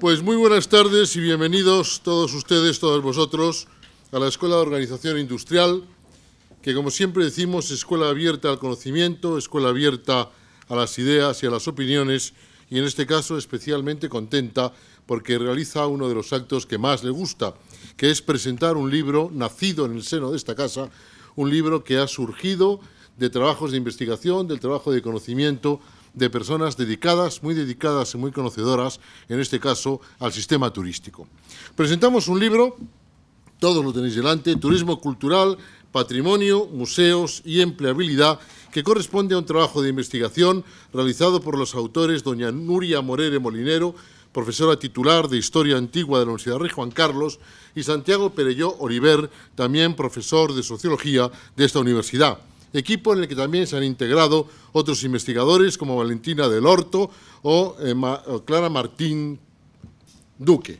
Pues muy buenas tardes y bienvenidos todos ustedes, todos vosotros, a la Escuela de Organización Industrial, que como siempre decimos, es escuela abierta al conocimiento, escuela abierta a las ideas y a las opiniones, y en este caso especialmente contenta porque realiza uno de los actos que más le gusta, que es presentar un libro nacido en el seno de esta casa, un libro que ha surgido de trabajos de investigación, del trabajo de conocimiento de personas dedicadas, muy dedicadas y muy conocedoras, en este caso, al sistema turístico. Presentamos un libro, todos lo tenéis delante, Turismo Cultural, Patrimonio, Museos y Empleabilidad, que corresponde a un trabajo de investigación realizado por los autores doña Nuria Morere Molinero, profesora titular de Historia Antigua de la Universidad Rey Juan Carlos, y Santiago Perelló Oliver, también profesor de Sociología de esta universidad equipo en el que también se han integrado otros investigadores como Valentina del Horto eh, o, Clara Martín Duque.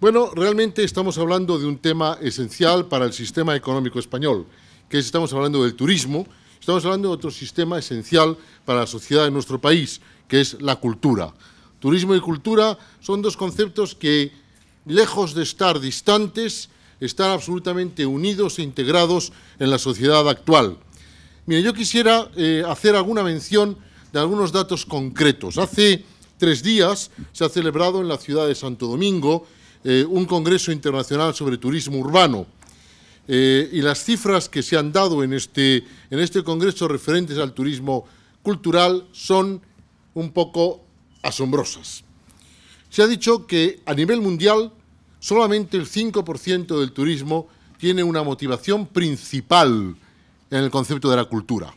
Bueno, realmente estamos hablando de un tema esencial para el sistema económico español, que es, estamos hablando del turismo, estamos hablando de otro sistema esencial para la sociedad de nuestro país, que es la cultura. Turismo y cultura son dos conceptos que, lejos de estar distantes, están absolutamente unidos e integrados en la sociedad actual. Mire, yo quisiera eh, hacer alguna mención de algunos datos concretos. Hace tres días se ha celebrado en la ciudad de Santo Domingo eh, un Congreso Internacional sobre Turismo Urbano. Eh, y las cifras que se han dado en este, en este Congreso referentes al turismo cultural son un poco asombrosas. Se ha dicho que a nivel mundial solamente el 5% del turismo tiene una motivación principal en el concepto de la cultura.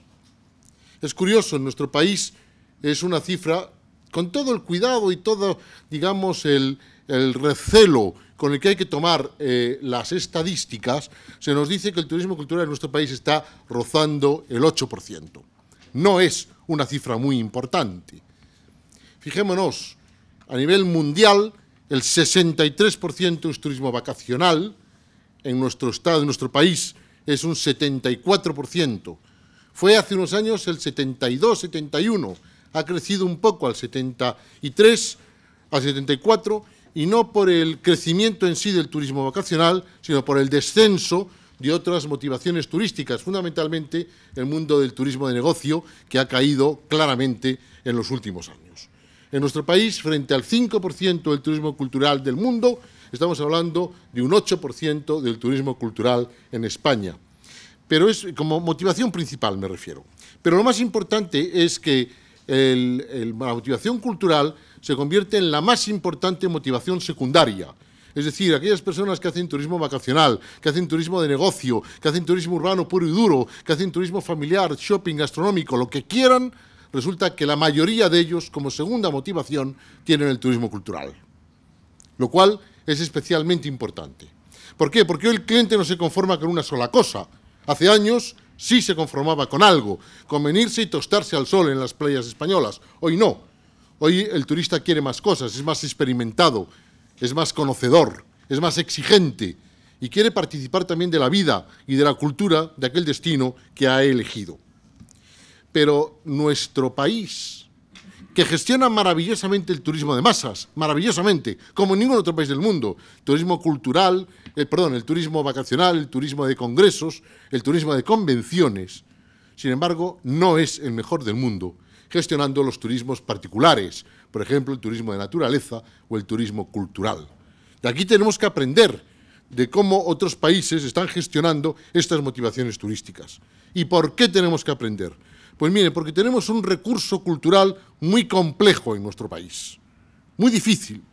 Es curioso, en nuestro país es una cifra, con todo el cuidado y todo, digamos, el, recelo con el que hay que tomar eh, las estadísticas, se nos dice que el turismo cultural en nuestro país está rozando el 8%. No es una cifra muy importante. Fijémonos, a nivel mundial, el 63% es turismo vacacional, en nuestro estado, en nuestro país, es un 74%. Fue hace unos años el 72, 71, ha crecido un poco al 73, al 74, y no por el crecimiento en sí del turismo vacacional, sino por el descenso de otras motivaciones turísticas, fundamentalmente el mundo del turismo de negocio, que ha caído claramente en los últimos años. En nuestro país, frente al 5% del turismo cultural del mundo, estamos hablando de un 8% del turismo cultural en España. Pero es como motivación principal me refiero. Pero lo más importante es que la motivación cultural se convierte en la más importante motivación secundaria. Es decir, aquellas personas que hacen turismo vacacional, que hacen turismo de negocio, que hacen turismo urbano puro y duro, que hacen turismo familiar, shopping, gastronómico, lo que quieran, resulta que la mayoría de ellos, como segunda motivación, tienen el turismo cultural. Lo cual es especialmente importante. ¿Por qué? Porque hoy el cliente no se conforma con una sola cosa. Hace años sí se conformaba con algo, con venirse y tostarse al sol en las playas españolas. Hoy no. Hoy el turista quiere más cosas, es más experimentado, es más conocedor, es más exigente y quiere participar también de la vida y de la cultura de aquel destino que ha elegido. Pero nuestro país, que gestiona maravillosamente el turismo de masas, maravillosamente, como en ningún otro país del mundo. Turismo cultural, eh, perdón, el turismo vacacional, el turismo de congresos, el turismo de convenciones. Sin embargo, no es el mejor del mundo, gestionando los turismos particulares, por ejemplo, el turismo de naturaleza o el turismo cultural. De aquí tenemos que aprender de cómo otros países están gestionando estas motivaciones turísticas. ¿Y por qué tenemos que aprender? Pues mire, porque tenemos un recurso cultural muy complejo en nuestro país, muy difícil.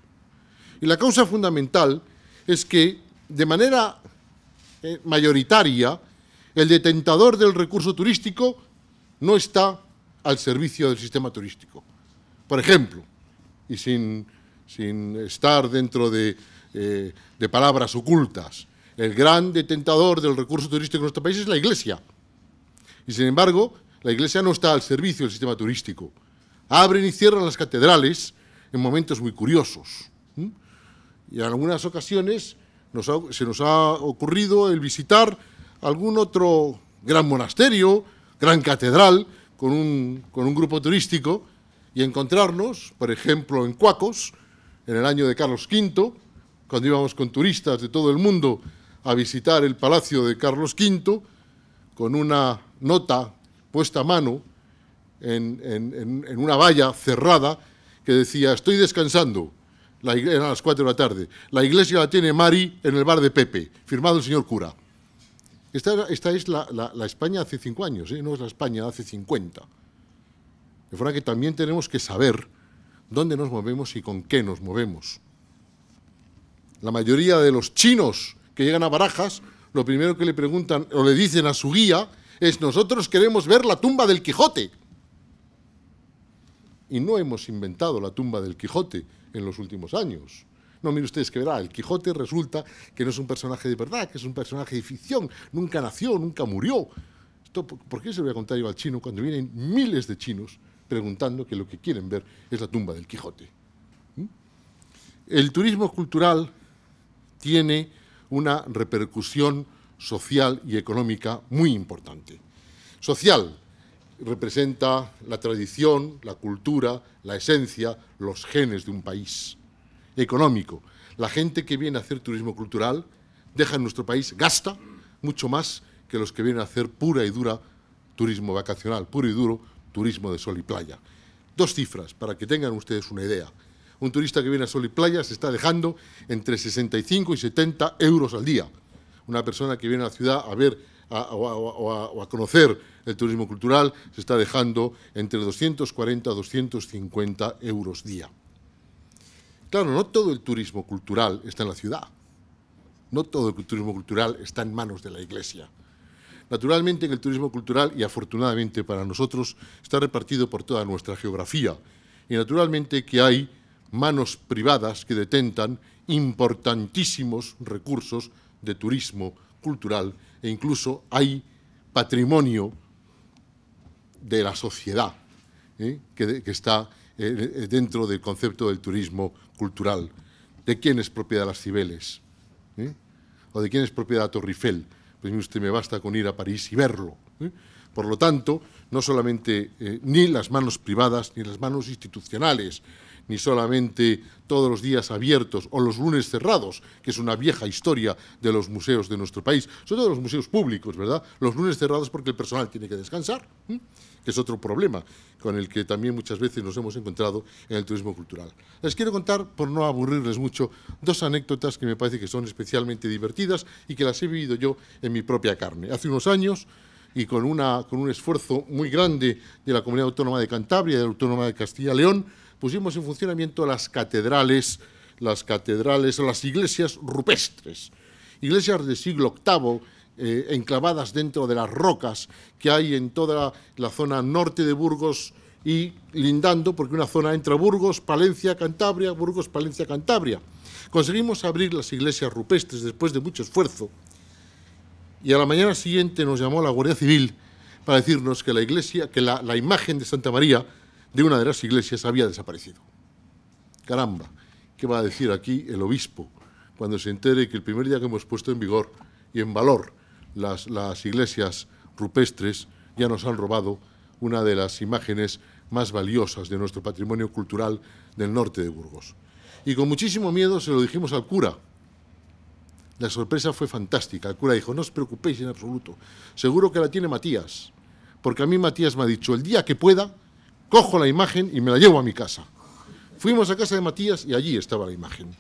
Y la causa fundamental es que, de manera eh, mayoritaria, el detentador del recurso turístico no está al servicio del sistema turístico. Por ejemplo, y sin, estar dentro eh, de, palabras ocultas, el gran detentador del recurso turístico en nuestro país es la Iglesia. Y sin embargo, la Iglesia no está al servicio del sistema turístico. Abren y cierran las catedrales en momentos muy curiosos. Y en algunas ocasiones se nos ha ocurrido el visitar algún otro gran monasterio, gran catedral, con un, con un grupo turístico y encontrarnos, por ejemplo, en Cuacos, en el año de Carlos V, cuando íbamos con turistas de todo el mundo a visitar el palacio de Carlos V, con una nota puesta a mano en, una valla cerrada que decía, estoy descansando, la a las 4 de la tarde, la iglesia la tiene Mari en el bar de Pepe, firmado el señor cura. Esta, es la, España hace 5 años, ¿eh? no es la España hace 50. De forma que también tenemos que saber dónde nos movemos y con qué nos movemos. La mayoría de los chinos que llegan a Barajas, lo primero que le preguntan o le dicen a su guía es nosotros queremos ver la tumba del Quijote. Y no hemos inventado la tumba del Quijote en los últimos años. No, mire ustedes que verá, el Quijote resulta que no es un personaje de verdad, que es un personaje de ficción, nunca nació, nunca murió. Esto, ¿Por qué se lo voy a contar yo al chino cuando vienen miles de chinos preguntando que lo que quieren ver es la tumba del Quijote? ¿Mm? El turismo cultural tiene una repercusión social y económica muy importante. Social representa la tradición, la cultura, la esencia, los genes de un país. Económico, la gente que viene a hacer turismo cultural deja en nuestro país, gasta mucho más que los que vienen a hacer pura y dura turismo vacacional, puro y duro turismo de sol y playa. Dos cifras para que tengan ustedes una idea. Un turista que viene a sol y playa se está dejando entre 65 y 70 euros al día una persona que viene a la ciudad a ver o, a, conocer el turismo cultural se está dejando entre 240 a 250 euros día. Claro, no todo el turismo cultural está en la ciudad. No todo el turismo cultural está en manos de la Iglesia. Naturalmente, que el turismo cultural, y afortunadamente para nosotros, está repartido por toda nuestra geografía. Y naturalmente que hay manos privadas que detentan importantísimos recursos de turismo cultural e incluso hay patrimonio de la sociedad ¿eh? que, está eh, dentro del concepto del turismo cultural. ¿De quién es propiedad las Cibeles? ¿eh? ¿O de quién es propiedad Torre Eiffel? Pues usted me basta con ir a París y verlo. Por lo tanto, no solamente ni las manos privadas ni las manos institucionales ni solamente todos los días abiertos o los lunes cerrados, que es una vieja historia de los museos de nuestro país, sobre todo los museos públicos, ¿verdad? Los lunes cerrados porque el personal tiene que descansar, que es otro problema con el que también muchas veces nos hemos encontrado en el turismo cultural. Les quiero contar, por no aburrirles mucho, dos anécdotas que me parece que son especialmente divertidas y que las he vivido yo en mi propia carne. Hace unos años y con, una, con un esfuerzo muy grande de la Comunidad Autónoma de Cantabria y de la Autónoma de Castilla y León, pusimos en funcionamiento las catedrales, las catedrales, las iglesias rupestres, iglesias del siglo VIII, eh, enclavadas dentro de las rocas que hay en toda la zona norte de Burgos y lindando, porque una zona entra Burgos, Palencia, Cantabria, Burgos, Palencia, Cantabria. Conseguimos abrir las iglesias rupestres después de mucho esfuerzo y a la mañana siguiente nos llamó la Guardia Civil para decirnos que la iglesia, que la imagen de Santa María de una de las iglesias había desaparecido. Caramba, ¿qué va a decir aquí el obispo cuando se entere que el primer día que hemos puesto en vigor y en valor las, las iglesias rupestres ya nos han robado una de las imágenes más valiosas de nuestro patrimonio cultural del norte de Burgos? Y con muchísimo miedo se lo dijimos al cura, la sorpresa fue fantástica. El cura dijo, no os preocupéis en absoluto. Seguro que la tiene Matías. Porque a mí Matías me ha dicho, el día que pueda, Cojo la imagen y me la llevo a mi casa. Fuimos a casa de Matías y allí estaba la imagen.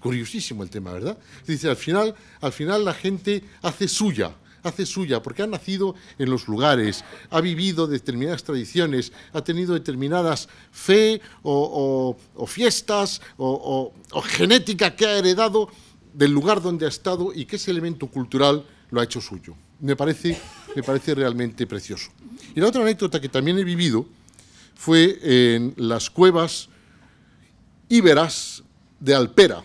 Curiosísimo el tema, ¿verdad? Dice, al final, al final la gente hace suya, hace suya, porque ha nacido en los lugares, ha vivido determinadas tradiciones, ha tenido determinadas fe o, fiestas o, genética que ha heredado del lugar donde ha estado y que ese elemento cultural lo ha hecho suyo. Me parece, me parece realmente precioso. Y la otra anécdota que también he vivido, fue en las cuevas íberas de Alpera.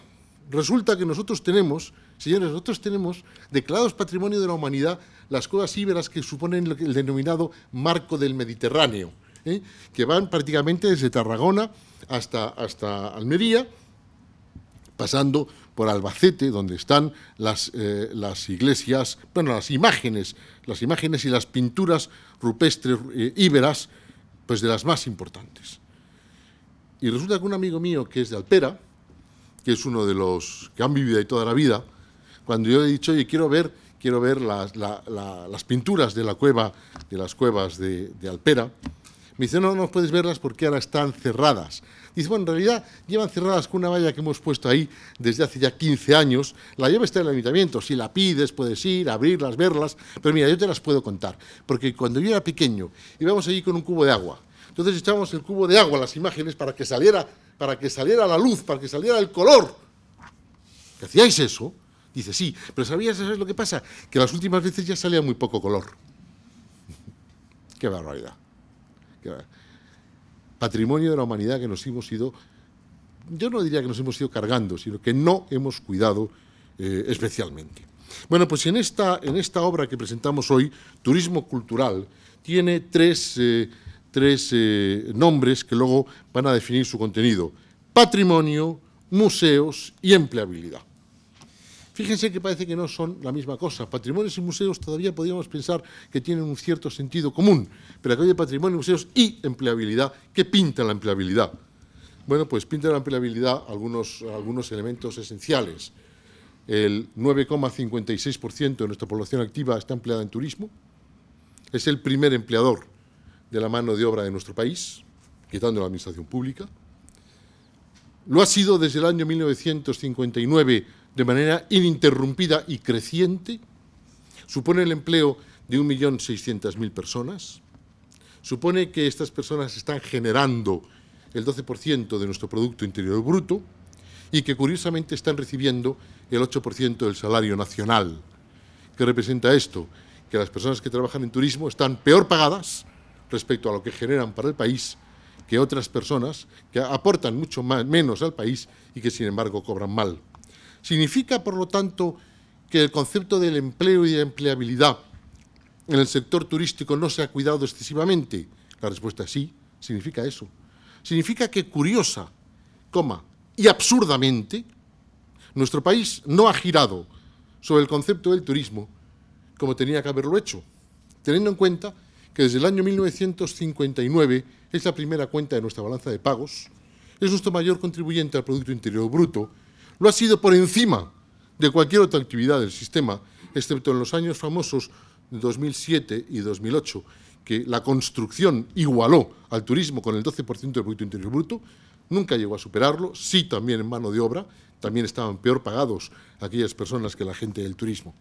Resulta que nosotros tenemos, señores, nosotros tenemos declarados patrimonio de la humanidad las cuevas íberas que suponen el denominado marco del Mediterráneo, ¿eh? que van prácticamente desde Tarragona hasta, hasta Almería, pasando por Albacete, donde están las, eh, las, iglesias, bueno, las imágenes, las imágenes y las pinturas rupestres iberas. Eh, íberas pues de las más importantes. Y resulta que un amigo mío que es de Alpera, que es uno de los que han vivido ahí toda la vida, cuando yo he dicho, oye, quiero ver, quiero ver las, pinturas de la cueva, de las cuevas de, de Alpera, me dice, no, no puedes verlas porque ahora están cerradas. Y dice, bueno, en realidad llevan cerradas con una valla que hemos puesto ahí desde hace ya 15 años. La lleva está en el ayuntamiento. Si la pides, puedes ir, abrirlas, verlas. Pero mira, yo te las puedo contar. Porque cuando yo era pequeño, íbamos allí con un cubo de agua. Entonces echábamos el cubo de agua a las imágenes para que saliera, para que saliera la luz, para que saliera el color. ¿Que hacíais eso? Dice, sí, pero ¿sabías, ¿sabes lo que pasa? Que las últimas veces ya salía muy poco color. Qué barbaridad. Qué barbaridad patrimonio de la humanidad que nos hemos ido, yo no diría que nos hemos ido cargando, sino que no hemos cuidado eh, especialmente. Bueno, pues en esta, en esta obra que presentamos hoy, Turismo Cultural, tiene tres, eh, eh, nombres que luego van a definir su contenido. Patrimonio, museos y empleabilidad. Fíjense que parece que no son la misma cosa. Patrimonios y museos todavía podríamos pensar que tienen un cierto sentido común, pero aquí hay patrimonio, museos y empleabilidad. ¿Qué pinta la empleabilidad? Bueno, pues pinta la empleabilidad algunos, algunos elementos esenciales. El 9,56% de nuestra población activa está empleada en turismo. Es el primer empleador de la mano de obra de nuestro país, quitando la administración pública. Lo ha sido desde el año 1959 de manera ininterrumpida y creciente, supone el empleo de 1.600.000 personas, supone que estas personas están generando el 12% de nuestro Producto Interior Bruto y que curiosamente están recibiendo el 8% del salario nacional. ¿Qué representa esto? Que las personas que trabajan en turismo están peor pagadas respecto a lo que generan para el país que otras personas que aportan mucho más, menos al país y que sin embargo cobran mal. Significa, por lo tanto, que el concepto del empleo y de empleabilidad en el sector turístico no se ha cuidado excesivamente. La respuesta es sí, significa eso. Significa que curiosa, coma, y absurdamente, nuestro país no ha girado sobre el concepto del turismo como tenía que haberlo hecho, teniendo en cuenta que desde el año 1959 es la primera cuenta de nuestra balanza de pagos, es nuestro mayor contribuyente al Producto Interior Bruto lo ha sido por encima de cualquier otra actividad del sistema, excepto en los años famosos 2007 y 2008, que la construcción igualó al turismo con el 12% del Producto Interior Bruto, nunca llegó a superarlo, sí también en mano de obra, también estaban peor pagados aquellas personas que la gente del turismo.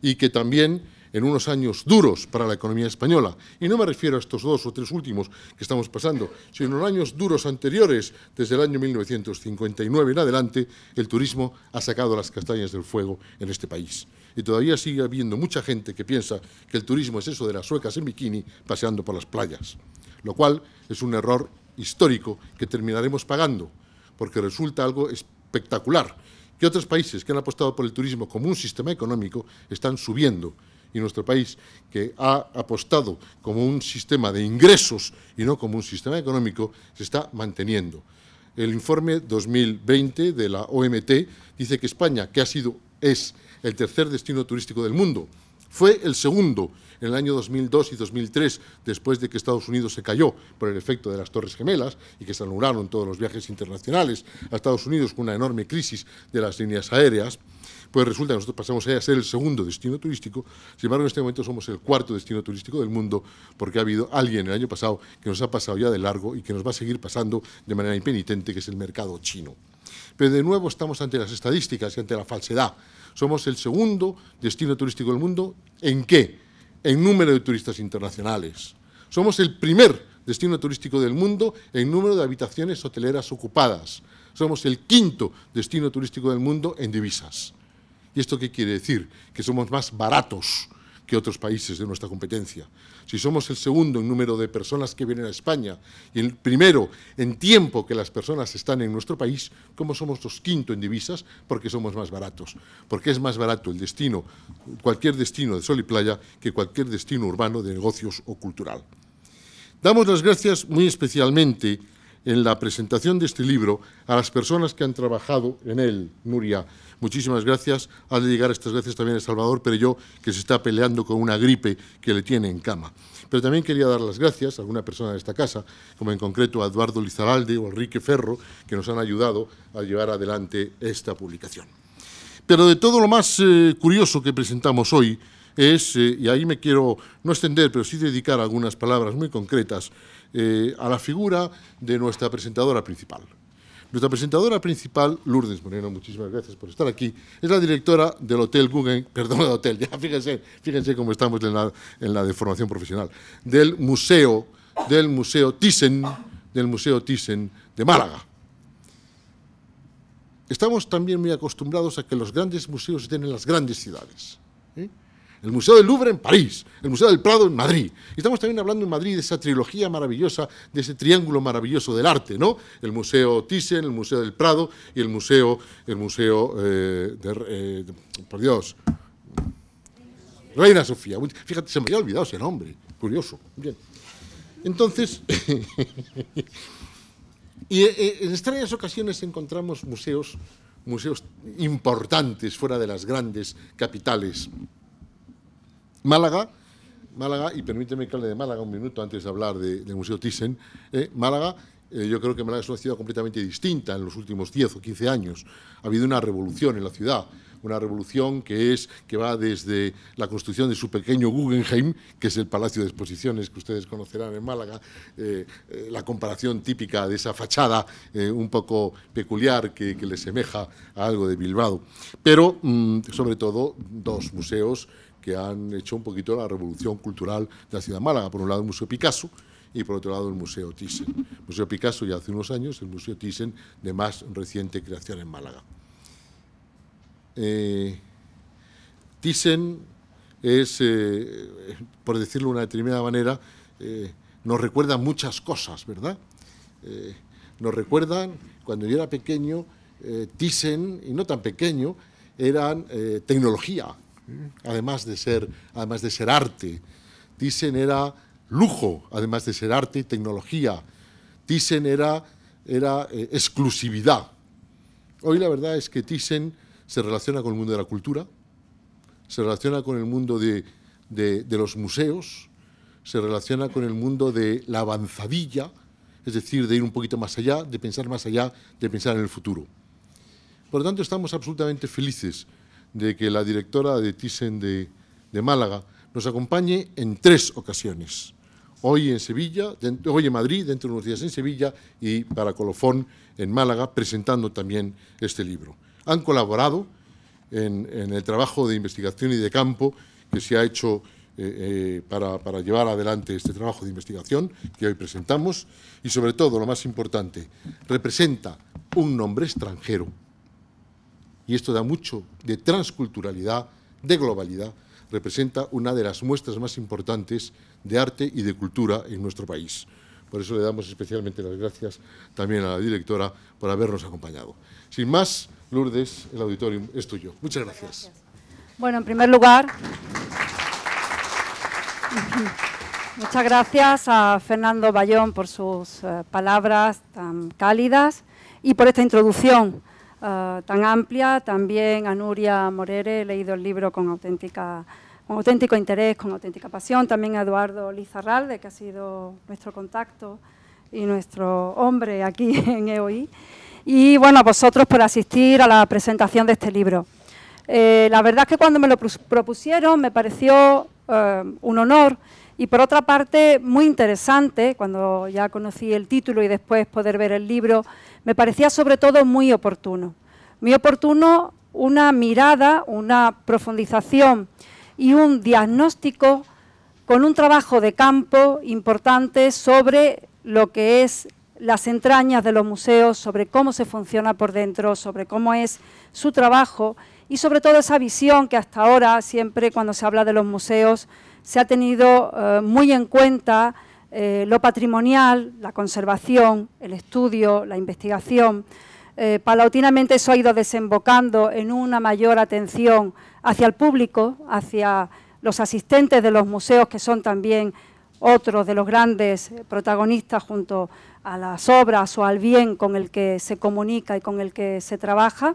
Y que también en unos años duros para la economía española. Y no me refiero a estos dos o tres últimos que estamos pasando, sino en los años duros anteriores, desde el año 1959 en adelante, el turismo ha sacado las castañas del fuego en este país. Y todavía sigue habiendo mucha gente que piensa que el turismo es eso de las suecas en bikini paseando por las playas, lo cual es un error histórico que terminaremos pagando, porque resulta algo espectacular que otros países que han apostado por el turismo como un sistema económico están subiendo y nuestro país, que ha apostado como un sistema de ingresos y no como un sistema económico, se está manteniendo. El informe 2020 de la OMT dice que España, que ha sido, es el tercer destino turístico del mundo, fue el segundo en el año 2002 y 2003, después de que Estados Unidos se cayó por el efecto de las Torres Gemelas y que se anularon todos los viajes internacionales a Estados Unidos con una enorme crisis de las líneas aéreas. Pues resulta que nosotros pasamos a ser el segundo destino turístico, sin embargo en este momento somos el cuarto destino turístico del mundo porque ha habido alguien el año pasado que nos ha pasado ya de largo y que nos va a seguir pasando de manera impenitente, que es el mercado chino. Pero de nuevo estamos ante las estadísticas y ante la falsedad. Somos el segundo destino turístico del mundo. ¿En qué? En número de turistas internacionales. Somos el primer destino turístico del mundo en número de habitaciones hoteleras ocupadas. Somos el quinto destino turístico del mundo en divisas. ¿Y esto qué quiere decir? Que somos más baratos que otros países de nuestra competencia. Si somos el segundo en número de personas que vienen a España y el primero en tiempo que las personas están en nuestro país, ¿cómo somos los quinto en divisas? Porque somos más baratos. Porque es más barato el destino, cualquier destino de sol y playa, que cualquier destino urbano de negocios o cultural. Damos las gracias muy especialmente en la presentación de este libro a las personas que han trabajado en él, Nuria Muchísimas gracias. Ha de llegar estas gracias también a Salvador yo que se está peleando con una gripe que le tiene en cama. Pero también quería dar las gracias a alguna persona de esta casa, como en concreto a Eduardo Lizaralde o a Enrique Ferro, que nos han ayudado a llevar adelante esta publicación. Pero de todo lo más eh, curioso que presentamos hoy, es, eh, y ahí me quiero no extender, pero sí dedicar algunas palabras muy concretas eh, a la figura de nuestra presentadora principal, nuestra presentadora principal, Lourdes Moreno, muchísimas gracias por estar aquí, es la directora del Hotel Guggen, perdón, del hotel, ya fíjense, fíjense cómo estamos en la, en la de formación profesional, del Museo, del Museo Thyssen, del Museo Thyssen de Málaga. Estamos también muy acostumbrados a que los grandes museos estén en las grandes ciudades. ¿eh? el Museo del Louvre en París, el Museo del Prado en Madrid. Y estamos también hablando en Madrid de esa trilogía maravillosa, de ese triángulo maravilloso del arte, ¿no? El Museo Thyssen, el Museo del Prado y el Museo, el Museo eh, de, eh, por Dios, Reina Sofía. Fíjate, se me había olvidado ese nombre, curioso. Bien. Entonces, y eh, en extrañas ocasiones encontramos museos, museos importantes fuera de las grandes capitales Málaga, y permíteme que hable de Málaga un minuto antes de hablar del Museo Thyssen, ¿eh? Málaga, eh, yo creo que Málaga es una ciudad completamente distinta en los últimos 10 o 15 años. Ha habido una revolución en la ciudad, una revolución que, es, que va desde la construcción de su pequeño Guggenheim, que es el Palacio de Exposiciones que ustedes conocerán en Málaga, eh, la comparación típica de esa fachada un poco peculiar que, le semeja a algo de Bilbao, pero mm, sobre todo dos museos que han hecho un poquito la revolución cultural de la ciudad de Málaga. Por un lado el Museo Picasso y por otro lado el Museo Thyssen. El Museo Picasso ya hace unos años, el Museo Thyssen de más reciente creación en Málaga. Eh, Thyssen es, eh, por decirlo de una determinada manera, eh, nos recuerda muchas cosas, ¿verdad? nos recuerdan, cuando yo era pequeño, Thyssen, y no tan pequeño, eran tecnología, además de ser, además de ser arte. Thyssen era lujo, además de ser arte y tecnología. Thyssen era, era eh, exclusividad. Hoy la verdad es que Thyssen se relaciona con el mundo de la cultura, se relaciona con el mundo de, de los museos, se relaciona con el mundo de la avanzadilla, es decir, de ir un poquito más allá, de pensar más allá, de pensar en el futuro. Por lo tanto, estamos absolutamente felices de que la directora de Thyssen de, Málaga nos acompañe en tres ocasiones. Hoy en Sevilla, hoy en Madrid, dentro de unos días en Sevilla y para Colofón en Málaga, presentando también este libro. Han colaborado en, el trabajo de investigación y de campo que se ha hecho eh, eh, para, llevar adelante este trabajo de investigación que hoy presentamos y sobre todo, lo más importante, representa un nombre extranjero y esto da mucho de transculturalidad, de globalidad, representa una de las muestras más importantes de arte y de cultura en nuestro país. Por eso le damos especialmente las gracias también a la directora por habernos acompañado. Sin más, Lourdes, el auditorio es tuyo. Muchas gracias. Bueno, en primer lugar, muchas gracias a Fernando Bayón por sus eh, palabras tan cálidas y por esta introducción. Ah, tan amplia. También a Nuria Morere he leído el libro con auténtica con auténtico interés, con auténtica pasión. También a Eduardo Lizarralde, que ha sido nuestro contacto y nuestro hombre aquí en EOI. Y bueno, a vosotros por asistir a la presentación de este libro. Eh, la verdad es que cuando me lo propusieron me pareció eh, un honor y por otra parte muy interesante, cuando ya conocí el título y después poder ver el libro, me parecía sobre todo muy oportuno. Muy oportuno una mirada, una profundización y un diagnóstico con un trabajo de campo importante sobre lo que es las entrañas de los museos, sobre cómo se funciona por dentro, sobre cómo es su trabajo y sobre todo esa visión que hasta ahora siempre cuando se habla de los museos se ha tenido eh, muy en cuenta eh, lo patrimonial, la conservación, el estudio, la investigación. Eh, paulatinamente eso ha ido desembocando en una mayor atención hacia el público, hacia los asistentes de los museos, que son también otros de los grandes eh, protagonistas junto a las obras o al bien con el que se comunica y con el que se trabaja.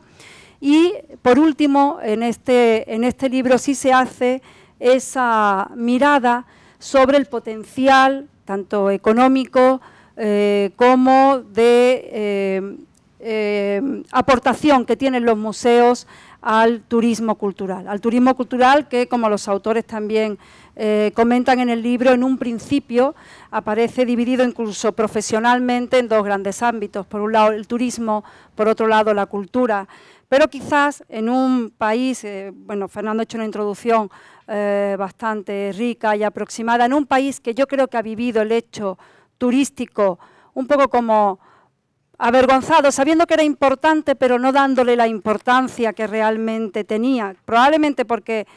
Y por último, en este, en este libro sí se hace esa mirada sobre el potencial tanto económico eh, como de eh, eh, aportación que tienen los museos al turismo cultural. Al turismo cultural que, como los autores también comentan en el libro, en un principio aparece dividido incluso profesionalmente en dos grandes ámbitos. Por un lado el turismo, por otro lado la cultura. Pero quizás en un país, bueno, Fernando ha hecho una introducción eh, bastante rica y aproximada en un país que yo creo que ha vivido el hecho turístico un poco como avergonzado, sabiendo que era importante, pero no dándole la importancia que realmente tenía, probablemente porque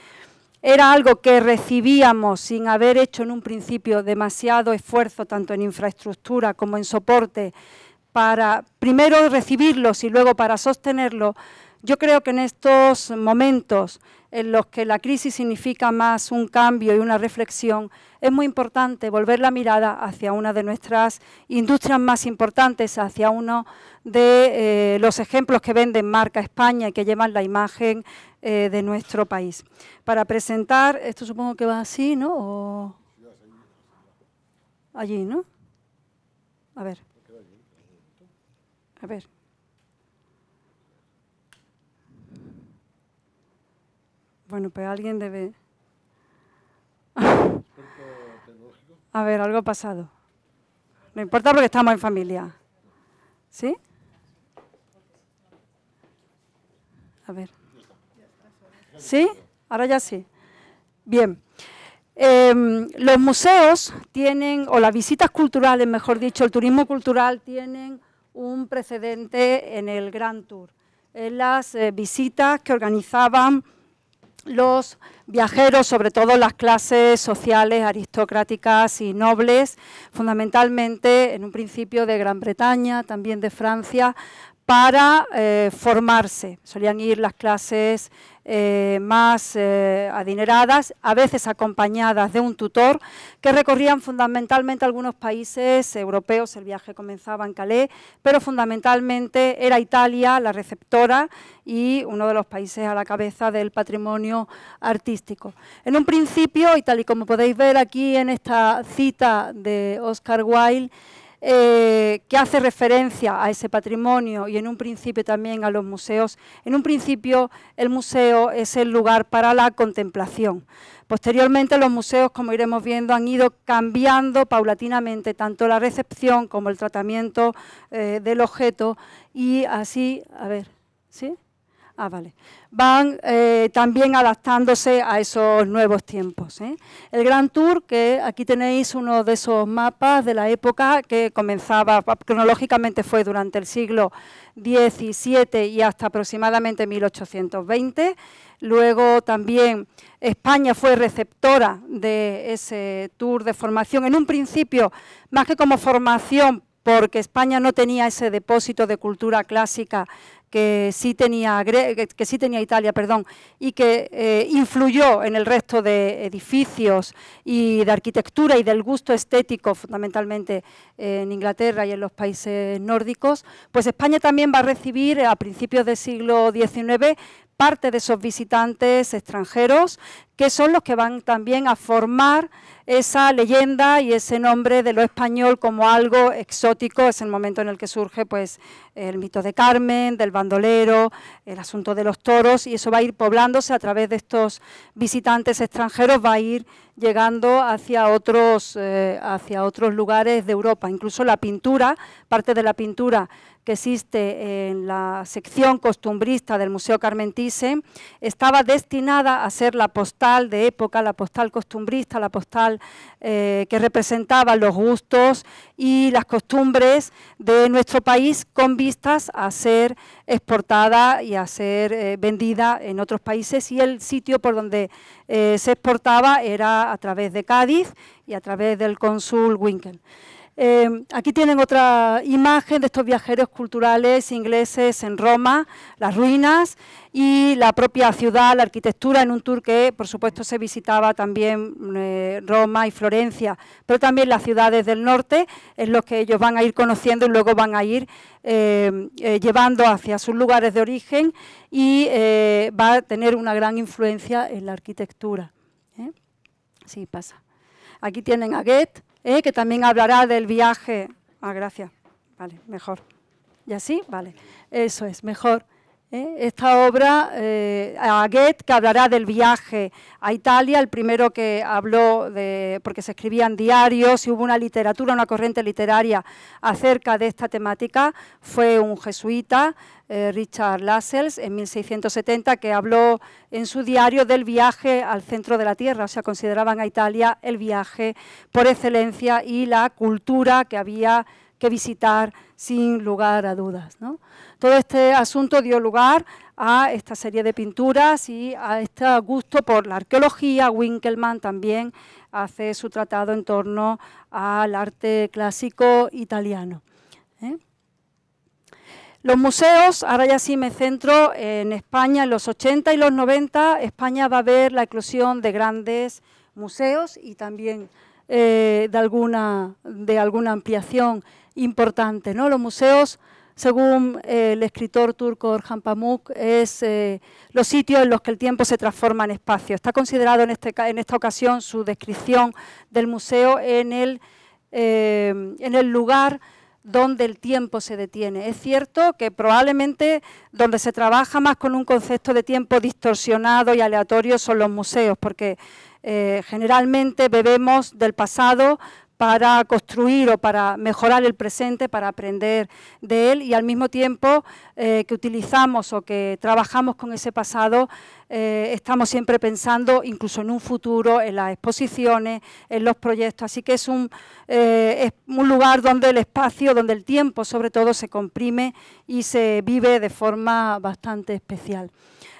era algo que recibíamos sin haber hecho en un principio demasiado esfuerzo, tanto en infraestructura como en soporte, para primero recibirlos y luego para sostenerlo, yo creo que en estos momentos en los que la crisis significa más un cambio y una reflexión, es muy importante volver la mirada hacia una de nuestras industrias más importantes, hacia uno de eh, los ejemplos que venden marca España y que llevan la imagen eh, de nuestro país. Para presentar, esto supongo que va así, ¿no? Allí, ¿no? A ver. A ver. Bueno, pues alguien debe... A ver, algo ha pasado. No importa porque estamos en familia. ¿Sí? A ver. ¿Sí? Ahora ya sí. Bien. Em, los museos tienen, o las visitas culturales, mejor dicho, el turismo cultural, tienen un precedente en el Grand Tour. En las eh, visitas que organizaban los viajeros, sobre todo las clases sociales, aristocráticas y nobles, fundamentalmente en un principio de Gran Bretaña, también de Francia, para eh, formarse. Solían ir las clases eh, más eh, adineradas, a veces acompañadas de un tutor, que recorrían fundamentalmente algunos países europeos, el viaje comenzaba en Calais, pero fundamentalmente era Italia la receptora y uno de los países a la cabeza del patrimonio artístico. En un principio, y tal y como podéis ver aquí en esta cita de Oscar Wilde, eh, que hace referencia a ese patrimonio y en un principio también a los museos. En un principio el museo es el lugar para la contemplación. Posteriormente los museos, como iremos viendo, han ido cambiando paulatinamente tanto la recepción como el tratamiento eh, del objeto y así, a ver, ¿sí? Ah, vale. Van eh, también adaptándose a esos nuevos tiempos. ¿eh? El Gran Tour, que aquí tenéis uno de esos mapas de la época que comenzaba, cronológicamente fue durante el siglo XVII y hasta aproximadamente 1820. Luego también España fue receptora de ese tour de formación, en un principio más que como formación porque España no tenía ese depósito de cultura clásica que sí tenía, que sí tenía Italia perdón, y que eh, influyó en el resto de edificios y de arquitectura y del gusto estético, fundamentalmente eh, en Inglaterra y en los países nórdicos, pues España también va a recibir a principios del siglo XIX parte de esos visitantes extranjeros, que son los que van también a formar esa leyenda y ese nombre de lo español como algo exótico, es el momento en el que surge pues el mito de Carmen, del bandolero, el asunto de los toros, y eso va a ir poblándose a través de estos visitantes extranjeros, va a ir llegando hacia otros, eh, hacia otros lugares de Europa. Incluso la pintura, parte de la pintura que existe en la sección costumbrista del Museo Carmentise, estaba destinada a ser la postal de época, la postal costumbrista, la postal eh, que representaba los gustos y las costumbres de nuestro país con vistas a ser exportada y a ser eh, vendida en otros países y el sitio por donde eh, se exportaba era a través de Cádiz y a través del cónsul Winkel. Em, aquí tienen otra imagen de estos viajeros culturales ingleses en Roma, las ruinas y la propia ciudad, la arquitectura en un tour que, por supuesto, se visitaba también eh, Roma y Florencia, pero también las ciudades del norte, es lo que ellos van a ir conociendo y luego van a ir em, eh, llevando hacia sus lugares de origen y eh, va a tener una gran influencia en la arquitectura. Sí, pasa. Aquí tienen a Goethe, ¿Eh? que también hablará del viaje. a ah, Gracia. Vale, mejor. ¿Y así? Vale. Eso es, mejor. ¿eh? Esta obra, eh, que hablará del viaje a Italia, el primero que habló, de, porque se escribían diarios y hubo una literatura, una corriente literaria acerca de esta temática, fue un jesuita, eh, Richard Lassels, en 1670, que habló en su diario del viaje al centro de la Tierra, o sea, consideraban a Italia el viaje por excelencia y la cultura que había que visitar sin lugar a dudas. ¿no? Todo este asunto dio lugar a esta serie de pinturas y a este gusto por la arqueología. Winkelmann también hace su tratado en torno al arte clásico italiano. ¿eh? Los museos, ahora ya sí me centro en España, en los 80 y los 90, España va a ver la eclosión de grandes museos y también eh, de, alguna, de alguna ampliación importante. ¿no? Los museos según eh, el escritor turco Orhan Pamuk, es eh, los sitios en los que el tiempo se transforma en espacio. Está considerado en, este, en esta ocasión su descripción del museo eh, en el, lugar donde el tiempo se detiene. Es cierto que probablemente donde se trabaja más con un concepto de tiempo distorsionado y aleatorio son los museos, porque generalmente bebemos del pasado para construir o para mejorar el presente, para aprender de él y al mismo tiempo eh, que utilizamos o que trabajamos con ese pasado, eh, estamos siempre pensando incluso en un futuro, en las exposiciones, en los proyectos. Así que eh, es un lugar donde el espacio, donde el tiempo sobre todo se comprime y se vive de forma bastante especial.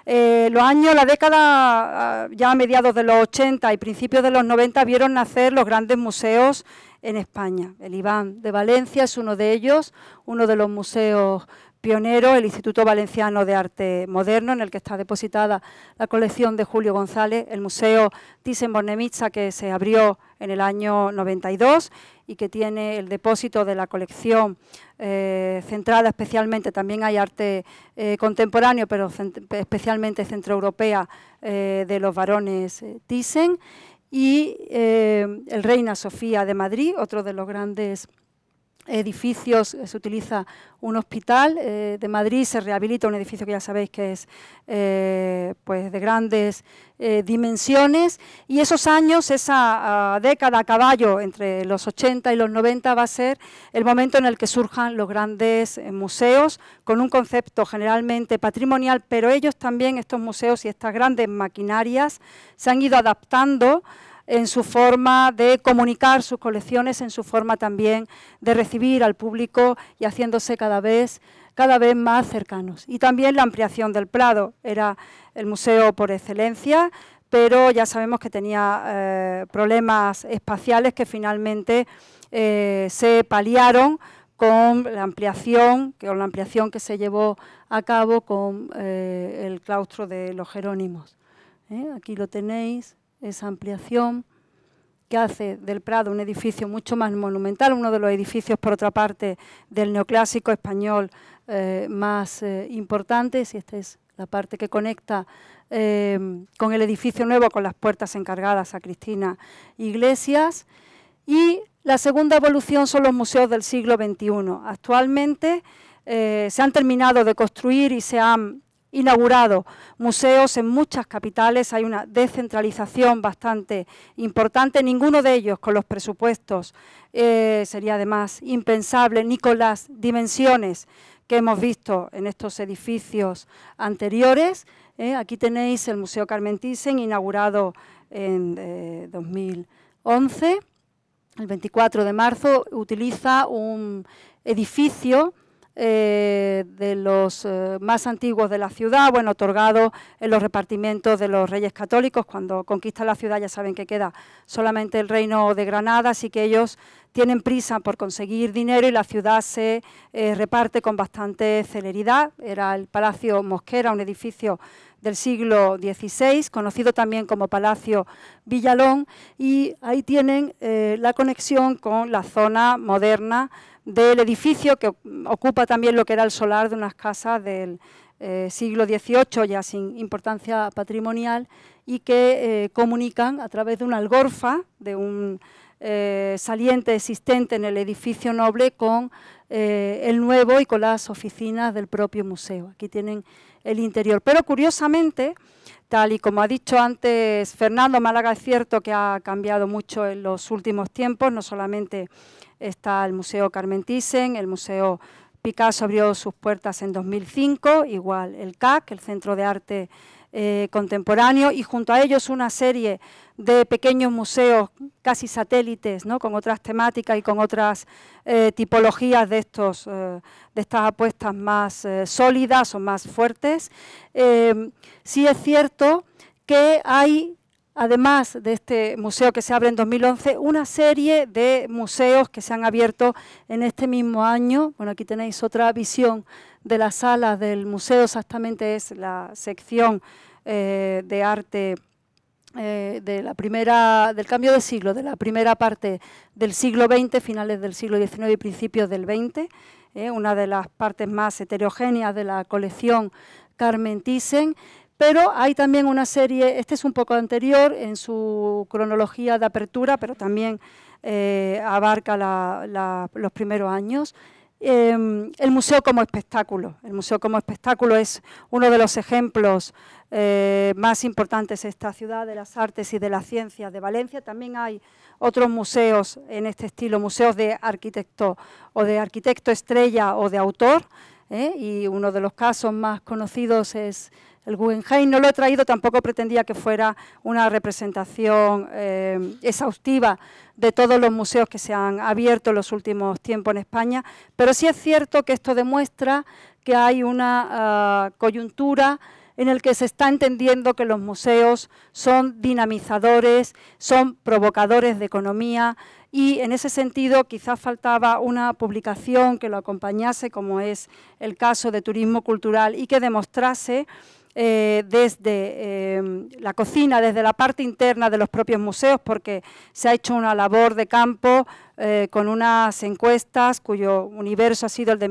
Eh, los años, la década, ah, ya a mediados de los 80 y principios de los 90, vieron nacer los grandes museos en España. El Iván de Valencia es uno de ellos, uno de los museos pioneros, el Instituto Valenciano de Arte Moderno, en el que está depositada la colección de Julio González, el Museo Thyssen-Bornemisza, que se abrió en el año 92 y que tiene el depósito de la colección eh, centrada especialmente, también hay arte eh, contemporáneo, pero especialmente centroeuropea eh, de los varones Thyssen, y el Reina Sofía de Madrid, otro de los grandes edificios, eh, se utiliza un hospital. Eh, de Madrid se rehabilita un edificio que ya sabéis que es eh, pues de grandes dimensiones. Y esos años, esa ah, década a caballo entre los 80 y los 90 va a ser el momento en el que surjan los grandes museos con un concepto generalmente patrimonial, pero ellos también, estos museos y estas grandes maquinarias, se han ido adaptando en su forma de comunicar sus colecciones, en su forma también de recibir al público y haciéndose cada vez, cada vez más cercanos. Y también la ampliación del Prado, era el museo por excelencia, pero ya sabemos que tenía eh, problemas espaciales que finalmente eh, se paliaron con la ampliación, con la ampliación que se llevó a cabo con eh, el claustro de los Jerónimos. Aquí lo tenéis esa ampliación que hace del Prado un edificio mucho más monumental, uno de los edificios, por otra parte, del neoclásico español eh, más importante. Eh, importantes, y esta es la parte que conecta eh, con el edificio nuevo, con las puertas encargadas a Cristina Iglesias. Y la segunda evolución son los museos del siglo XXI. Actualmente se han terminado de construir y se han inaugurado museos en muchas capitales, hay una descentralización bastante importante, ninguno de ellos con los presupuestos eh, sería además impensable, ni con las dimensiones que hemos visto en estos edificios anteriores. Eh, aquí tenéis el Museo Carmen Thyssen, inaugurado en 2011, eh, el 24 de marzo, utiliza un edificio eh, de los eh, más antiguos de la ciudad, bueno, otorgado en los repartimientos de los reyes católicos, cuando conquistan la ciudad ya saben que queda solamente el reino de Granada, así que ellos tienen prisa por conseguir dinero y la ciudad se eh, reparte con bastante celeridad. Era el Palacio Mosquera, un edificio del siglo XVI, conocido también como Palacio Villalón, y ahí tienen la conexión con la zona moderna del edificio que ocupa también lo que era el solar de unas casas del eh, siglo XVIII, ya sin importancia patrimonial, y que eh, comunican a través de una algorfa, de un eh, saliente existente en el edificio noble con el nuevo y con las oficinas del propio museo. Aquí tienen el interior. Pero curiosamente, tal y como ha dicho antes Fernando, Málaga es cierto que ha cambiado mucho en los últimos tiempos, no solamente está el Museo Carmen Thyssen, el Museo Picasso abrió sus puertas en 2005, igual el CAC, el Centro de Arte eh, Contemporáneo, y junto a ellos una serie de pequeños museos casi satélites, ¿no? con otras temáticas y con otras eh, tipologías de, estos, eh, de estas apuestas más sólidas o más fuertes. sí es cierto que hay además de este museo que se abre en 2011, una serie de museos que se han abierto en este mismo año. Bueno, aquí tenéis otra visión de las salas del museo, exactamente es la sección eh, de arte eh, de la primera, del cambio de siglo, de la primera parte del siglo XX, finales del siglo XIX y principios del XX, eh, una de las partes más heterogéneas de la colección Carmen Thyssen pero hay también una serie, este es un poco anterior en su cronología de apertura, pero también eh, abarca los primeros años. Em, el museo como espectáculo. El museo como espectáculo es uno de los ejemplos eh, más importantes de esta ciudad, de las artes y de las ciencias de Valencia. También hay otros museos en este estilo, museos de arquitecto o de arquitecto estrella o de autor. Eh, y uno de los casos más conocidos es el Guggenheim no lo he traído, tampoco pretendía que fuera una representación eh, exhaustiva de todos los museos que se han abierto en los últimos tiempos en España, pero sí es cierto que esto demuestra que hay una ah, coyuntura en el que se está entendiendo que los museos son dinamizadores, son provocadores de economía y en ese sentido quizás faltaba una publicación que lo acompañase, como es el caso de Turismo Cultural, y que demostrase eh, desde em, la cocina, desde la parte interna de los propios museos, porque se ha hecho una labor de campo eh, con unas encuestas cuyo universo ha sido el de 1.530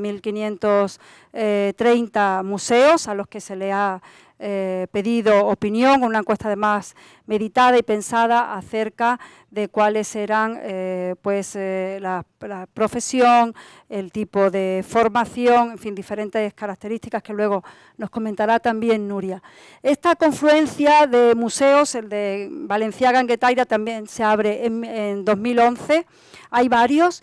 eh, museos a los que se le ha eh, pedido opinión, una encuesta además meditada y pensada acerca de cuáles serán eh, pues, eh, la, profesión, el tipo de formación, en fin, diferentes características que luego nos comentará también Nuria. Esta confluencia de museos, el de Valenciaga en también se abre en, en 2011, hay varios,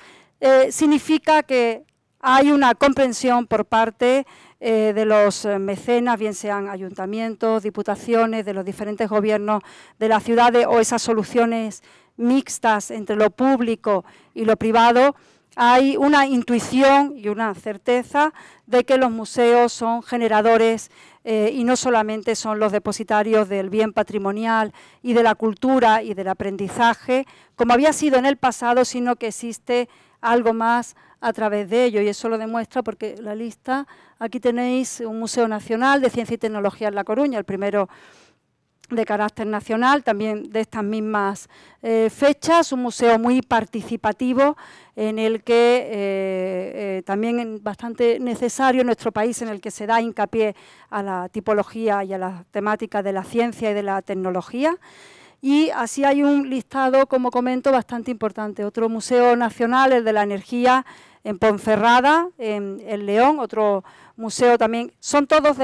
significa que hay una comprensión por parte eh, de los eh, mecenas, bien sean ayuntamientos, diputaciones, de los diferentes gobiernos de las ciudades o esas soluciones mixtas entre lo público y lo privado, hay una intuición y una certeza de que los museos son generadores eh, y no solamente son los depositarios del bien patrimonial y de la cultura y del aprendizaje, como había sido en el pasado, sino que existe algo más a través de ello y eso lo demuestra porque la lista, aquí tenéis un Museo Nacional de Ciencia y Tecnología en La Coruña, el primero de carácter nacional, también de estas mismas eh, fechas, un museo muy participativo en el que eh, eh, también es bastante necesario en nuestro país, en el que se da hincapié a la tipología y a la temática de la ciencia y de la tecnología y así hay un listado, como comento, bastante importante. Otro museo nacional, el de la energía en Ponferrada, en, León, otro museo también, son todos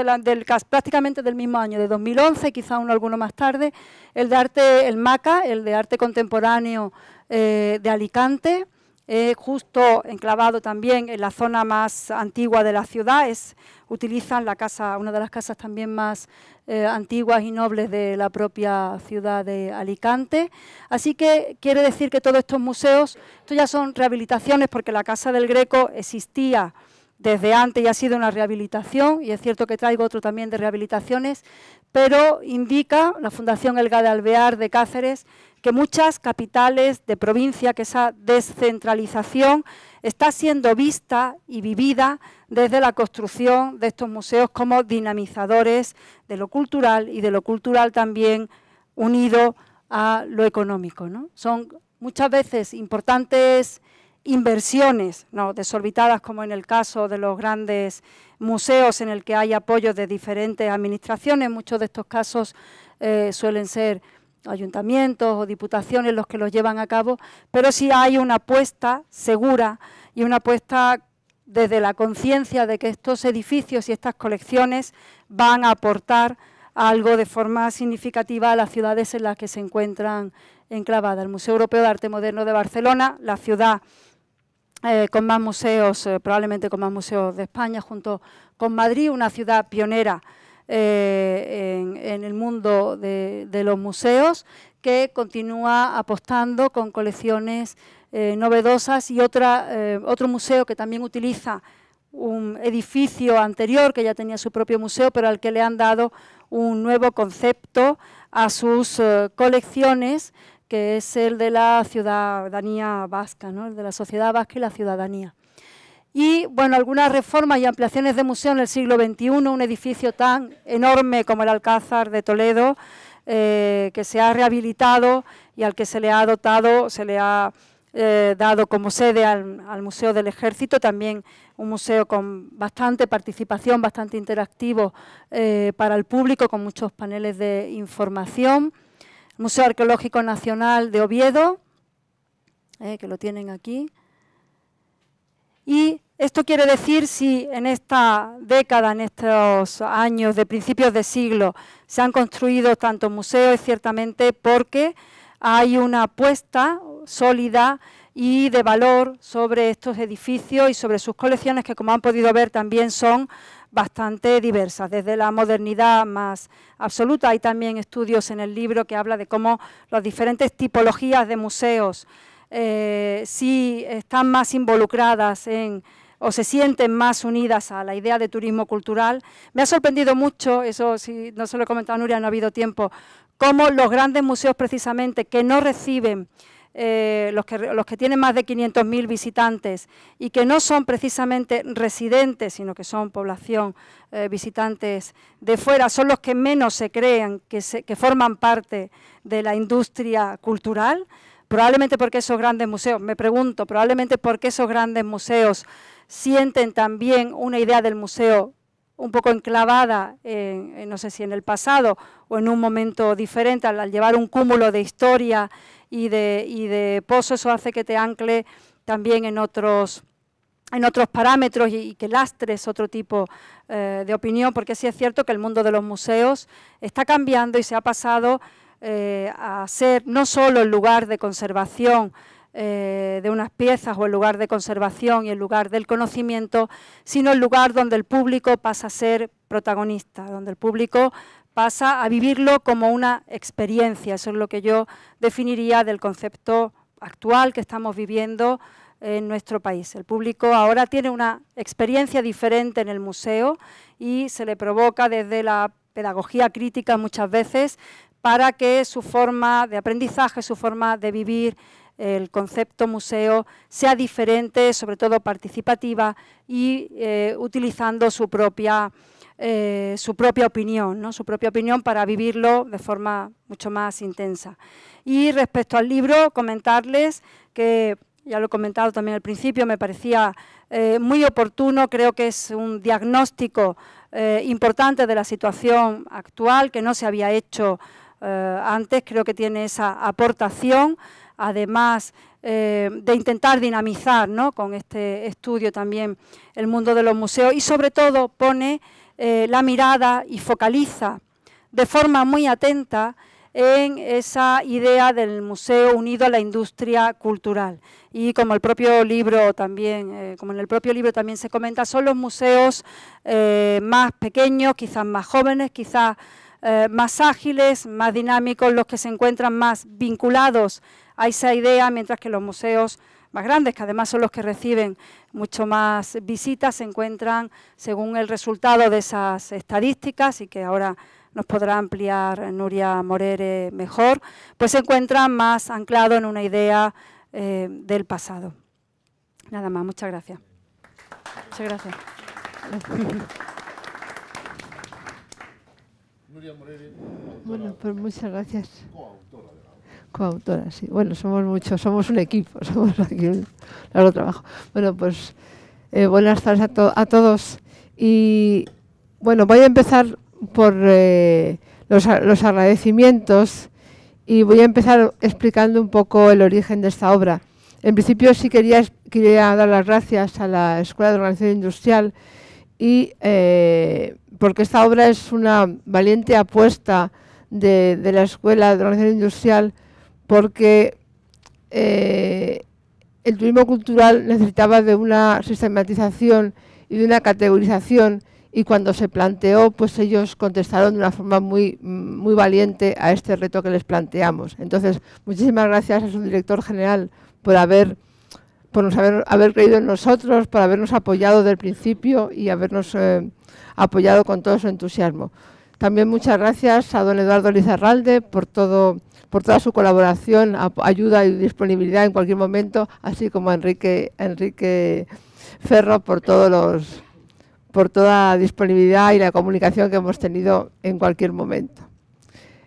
prácticamente del mismo año, de 2011, quizá uno alguno más tarde, el de arte, el MACA, el de arte contemporáneo eh, de Alicante, eh, justo enclavado también en la zona más antigua de la ciudad, es, utilizan la casa, una de las casas también más eh, antiguas y nobles de la propia ciudad de Alicante. Así que quiere decir que todos estos museos, esto ya son rehabilitaciones porque la Casa del Greco existía desde antes y ha sido una rehabilitación, y es cierto que traigo otro también de rehabilitaciones, pero indica la Fundación Elga de Alvear de Cáceres que muchas capitales de provincia, que esa descentralización está siendo vista y vivida desde la construcción de estos museos como dinamizadores de lo cultural y de lo cultural también unido a lo económico. ¿no? Son muchas veces importantes inversiones ¿no? desorbitadas como en el caso de los grandes museos en el que hay apoyo de diferentes administraciones, muchos de estos casos eh, suelen ser ayuntamientos o diputaciones los que los llevan a cabo, pero sí hay una apuesta segura y una apuesta desde la conciencia de que estos edificios y estas colecciones van a aportar algo de forma significativa a las ciudades en las que se encuentran enclavadas. El Museo Europeo de Arte Moderno de Barcelona, la ciudad eh, con más museos, eh, probablemente con más museos de España, junto con Madrid, una ciudad pionera eh, en, el mundo de, los museos, que continúa apostando con colecciones eh, novedosas y otra, eh, otro museo que también utiliza un edificio anterior que ya tenía su propio museo, pero al que le han dado un nuevo concepto a sus colecciones, que es el de la ciudadanía vasca, ¿no? el de la sociedad vasca y la ciudadanía y bueno, algunas reformas y ampliaciones de museo en el siglo XXI, un edificio tan enorme como el Alcázar de Toledo, eh, que se ha rehabilitado y al que se le ha dotado, se le ha eh, dado como sede al, Museo del Ejército, también un museo con bastante participación, bastante interactivo eh, para el público, con muchos paneles de información. Museo Arqueológico Nacional de Oviedo, que lo tienen aquí y esto quiere decir si en esta década, en estos años de principios de siglo, se han construido tantos museos, es ciertamente porque hay una apuesta sólida y de valor sobre estos edificios y sobre sus colecciones que, como han podido ver, también son bastante diversas, desde la modernidad más absoluta. Hay también estudios en el libro que habla de cómo las diferentes tipologías de museos eh, si están más involucradas en o se sienten más unidas a la idea de turismo cultural. Me ha sorprendido mucho, eso no se lo he comentado a Nuria, no ha habido tiempo, cómo los grandes museos precisamente que no reciben eh, los, que, tienen más de 500.000 visitantes y que no son precisamente residentes, sino que son población, eh, visitantes de fuera, son los que menos se crean que, que forman parte de la industria cultural. Probablemente porque esos grandes museos, me pregunto, probablemente porque esos grandes museos sienten también una idea del museo un poco enclavada, no sé si en el pasado o en un momento diferente, al, llevar un cúmulo de historia y de, pozo, eso hace que te ancle también en otros, en otros parámetros y, que lastres otro tipo eh, de opinión, porque sí es cierto que el mundo de los museos está cambiando y se ha pasado eh, a ser no solo el lugar de conservación eh, de unas piezas o el lugar de conservación y el lugar del conocimiento, sino el lugar donde el público pasa a ser protagonista, donde el público pasa a vivirlo como una experiencia. Eso es lo que yo definiría del concepto actual que estamos viviendo en nuestro país. El público ahora tiene una experiencia diferente en el museo y se le provoca desde la pedagogía crítica muchas veces para que su forma de aprendizaje, su forma de vivir el concepto museo sea diferente, sobre todo participativa y eh, utilizando su propia, eh, su propia opinión, ¿no? su propia opinión para vivirlo de forma mucho más intensa. Y respecto al libro, comentarles que ya lo he comentado también al principio, me parecía eh, muy oportuno, creo que es un diagnóstico importante de la situación actual que no se había hecho eh, antes, creo que tiene esa aportación, además eh, de intentar dinamizar con este estudio también el mundo de los museos y sobre todo pone eh, la mirada y focaliza de forma muy atenta en esa idea del museo unido a la industria cultural. Y como el propio libro también, como en el propio libro también se comenta, son los museos más pequeños, quizás más jóvenes, quizás eh, más ágiles, más dinámicos, los que se encuentran más vinculados a esa idea, mientras que los museos más grandes, que además son los que reciben mucho más visitas, se encuentran según el resultado de esas estadísticas y que ahora nos podrá ampliar Nuria Morere mejor, pues se encuentran más anclados en una idea eh, del pasado. Nada más, muchas gracias. Muchas gracias. Bueno, pues muchas gracias. Coautora de Coautora, sí. Bueno, somos muchos, somos un equipo, somos aquí un largo trabajo. Bueno, pues eh, buenas tardes a, a, todos. Y bueno, voy a empezar por eh, los, agradecimientos y voy a empezar explicando un poco el origen de esta obra. En principio sí quería, quería dar las gracias a la Escuela de Organización Industrial y eh, porque esta obra es una valiente apuesta de, la Escuela de Organización Industrial, porque eh, el turismo cultural necesitaba de una sistematización y de una categorización y cuando se planteó, pues ellos contestaron de una forma muy, muy valiente a este reto que les planteamos. Entonces, muchísimas gracias a su director general por haber por haber, creído en nosotros, por habernos apoyado del principio y habernos eh, apoyado con todo su entusiasmo. También muchas gracias a don Eduardo Lizarralde por, toda su colaboración, ayuda y disponibilidad en cualquier momento, así como a Enrique, Enrique Ferro por, por toda la disponibilidad y la comunicación que hemos tenido en cualquier momento.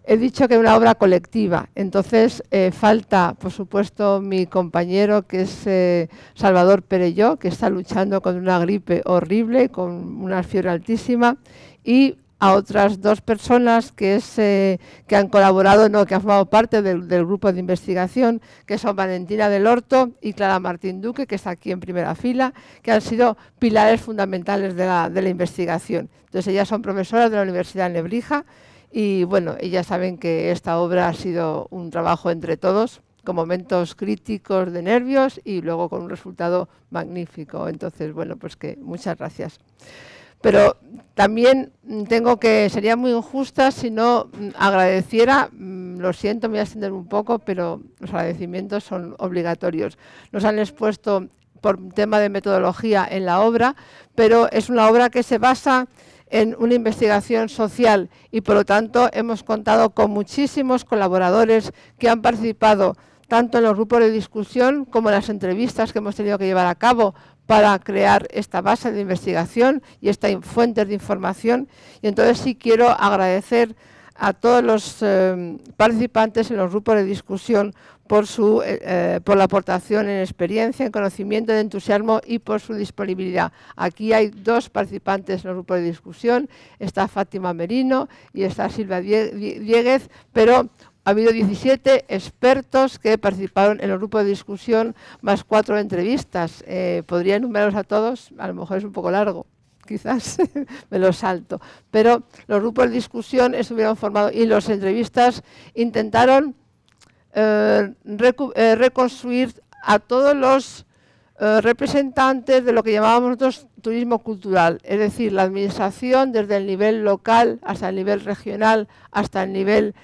He dicho que es una obra colectiva, entonces eh, falta, por supuesto, mi compañero que es eh, Salvador Perelló, que está luchando con una gripe horrible, con una fiebre altísima, y a otras dos personas que, eh, han colaborado, no, que han formado parte del, grupo de investigación, que son Valentina del Horto y Clara Martín Duque, que está aquí en primera fila, que han sido pilares fundamentales de la, de la investigación. Entonces, ellas son profesoras de la Universidad de Nebrija, y bueno, ya saben que esta obra ha sido un trabajo entre todos, con momentos críticos de nervios y luego con un resultado magnífico. Entonces, bueno, pues que muchas gracias. Pero también tengo que, sería muy injusta si no mm, agradeciera, mm, lo siento, me voy a extender un poco, pero los agradecimientos son obligatorios. Nos han expuesto por tema de metodología en la obra, pero es una obra que se basa en una investigación social y por lo tanto hemos contado con muchísimos colaboradores que han participado tanto en los grupos de discusión como en las entrevistas que hemos tenido que llevar a cabo para crear esta base de investigación y esta fuentes de información. Y entonces sí quiero agradecer a todos los eh, participantes en los grupos de discusión por, su, eh, eh, por la aportación en experiencia, en conocimiento, en entusiasmo y por su disponibilidad. Aquí hay dos participantes en el grupo de discusión, está Fátima Merino y está Silvia Dieguez, pero ha habido 17 expertos que participaron en el grupo de discusión, más cuatro entrevistas. Eh, ¿Podría enumerarlos a todos? A lo mejor es un poco largo quizás me lo salto, pero los grupos de discusión estuvieron formados y las entrevistas intentaron eh, eh, reconstruir a todos los eh, representantes de lo que llamábamos nosotros turismo cultural, es decir, la administración desde el nivel local hasta el nivel regional, hasta el nivel,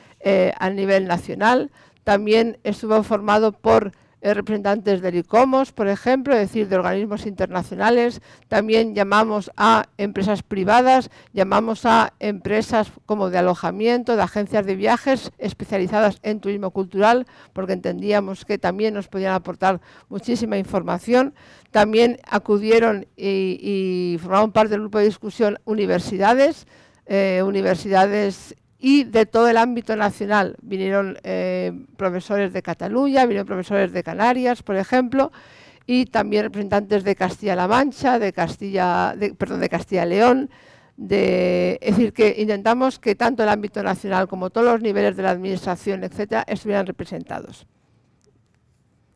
al nivel nacional. También estuvo formado por eh, representantes del ICOMOS, por ejemplo, es decir, de organismos internacionales. También llamamos a empresas privadas, llamamos a empresas como de alojamiento, de agencias de viajes especializadas en turismo cultural, porque entendíamos que también nos podían aportar muchísima información. También acudieron y, formaron parte del grupo de discusión universidades, eh, universidades y de todo el ámbito nacional. Vinieron eh, profesores de Cataluña, vinieron profesores de Canarias, por ejemplo, y también representantes de Castilla-La Mancha, de Castilla, de, perdón, de Castilla-León. es decir, que intentamos que tanto el ámbito nacional como todos los niveles de la administración, etcétera, estuvieran representados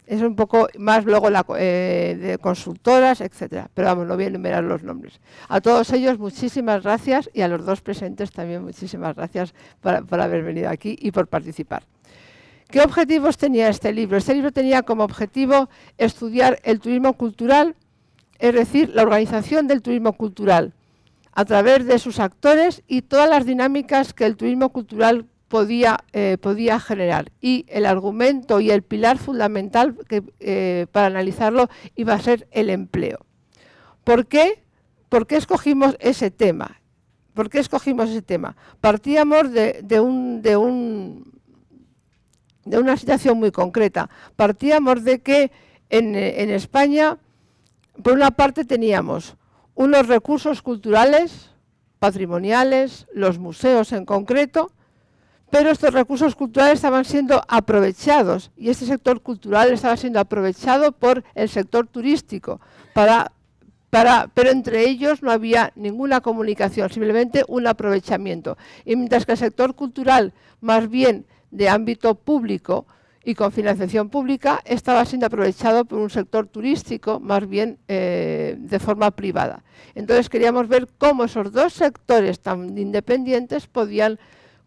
es un poco más luego la, eh, de consultoras, etcétera. Pero vamos, no voy a enumerar los nombres. A todos ellos muchísimas gracias y a los dos presentes también muchísimas gracias por haber venido aquí y por participar. ¿Qué objetivos tenía este libro? Este libro tenía como objetivo estudiar el turismo cultural, es decir, la organización del turismo cultural a través de sus actores y todas las dinámicas que el turismo cultural podía, eh, podía generar. Y el argumento y el pilar fundamental eh, para analizarlo iba a ser el empleo. ¿Por qué? escogimos ese tema? ¿Por escogimos ese tema? Partíamos de, un, de, un, de una situación muy concreta. Partíamos de que en, en España, por una parte, teníamos unos recursos culturales, patrimoniales, los museos en concreto, pero estos recursos culturales estaban siendo aprovechados y este sector cultural estaba siendo aprovechado por el sector turístico, pero entre ellos no había ninguna comunicación, simplemente un aprovechamiento. Y mientras que el sector cultural, más bien de ámbito público y con financiación pública, estaba siendo aprovechado por un sector turístico, más bien eh, de forma privada. Entonces queríamos ver cómo esos dos sectores tan independientes podían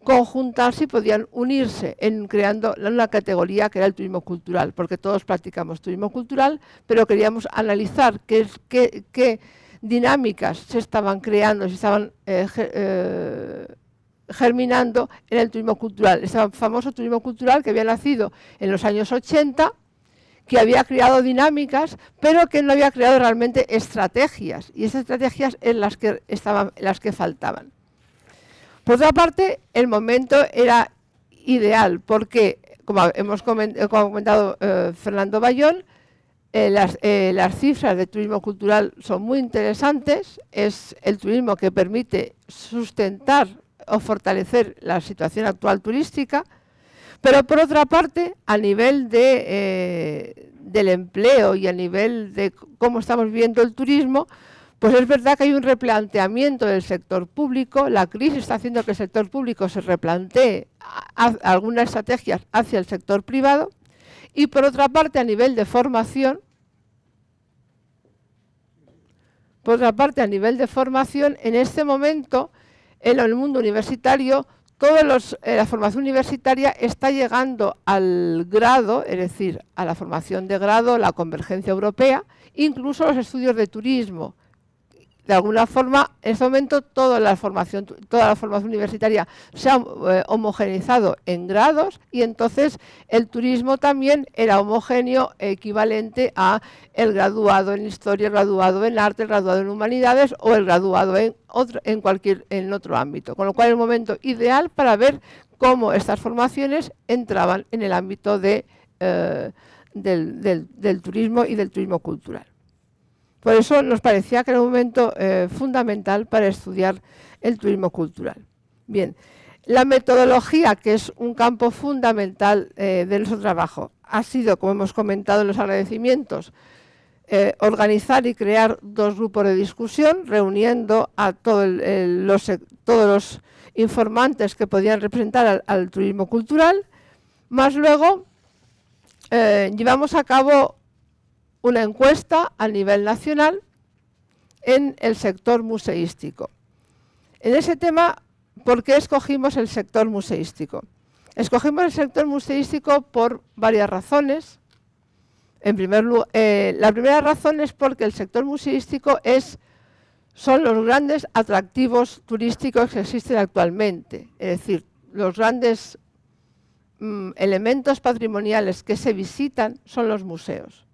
conjuntarse y podían unirse en creando una categoría que era el turismo cultural, porque todos practicamos turismo cultural, pero queríamos analizar qué, dinámicas se estaban creando, se estaban eh, eh, germinando en el turismo cultural, Este famoso turismo cultural que había nacido en los años 80, que había creado dinámicas, pero que no había creado realmente estrategias, y esas estrategias eran las que, las que faltaban. Por pues otra parte, el momento era ideal porque, como hemos eh, comentado eh, Fernando Bayón, eh, las, cifras de turismo cultural son muy interesantes. Es el turismo que permite sustentar o fortalecer la situación actual turística. Pero por otra parte, a nivel del empleo y a nivel de cómo estamos viendo el turismo, pues es verdad que hay un replanteamiento del sector público, la crisis está haciendo que el sector público se replantee algunas estrategias hacia el sector privado y por otra parte a nivel de formación, por otra parte a nivel de formación, en este momento en el mundo universitario toda eh, la formación universitaria está llegando al grado, es decir, a la formación de grado, la convergencia europea, incluso los estudios de turismo de alguna forma, en este momento toda la formación, universitaria se ha eh, homogeneizado en grados y entonces el turismo también era homogéneo, equivalente a el graduado en historia, el graduado en arte, el graduado en humanidades o el graduado en otro, en cualquier en otro ámbito. Con lo cual, el momento ideal para ver cómo estas formaciones entraban en el ámbito eh, del turismo y del turismo cultural. Por eso nos parecía que era un momento eh, fundamental para estudiar el turismo cultural. Bien, la metodología, que es un campo fundamental eh, de nuestro trabajo, ha sido, como hemos comentado en los agradecimientos, eh, organizar y crear dos grupos de discusión, reuniendo a todos los informantes que podían representar al, turismo cultural, más luego llevamos a cabo una encuesta a nivel nacional en el sector museístico. En ese tema, ¿por qué escogimos el sector museístico? Escogimos el sector museístico por varias razones. En primer lugar, eh, la primera razón es porque el sector museístico es, son los grandes atractivos turísticos que existen actualmente, es decir, los grandes mm, elementos patrimoniales que se visitan son los museos.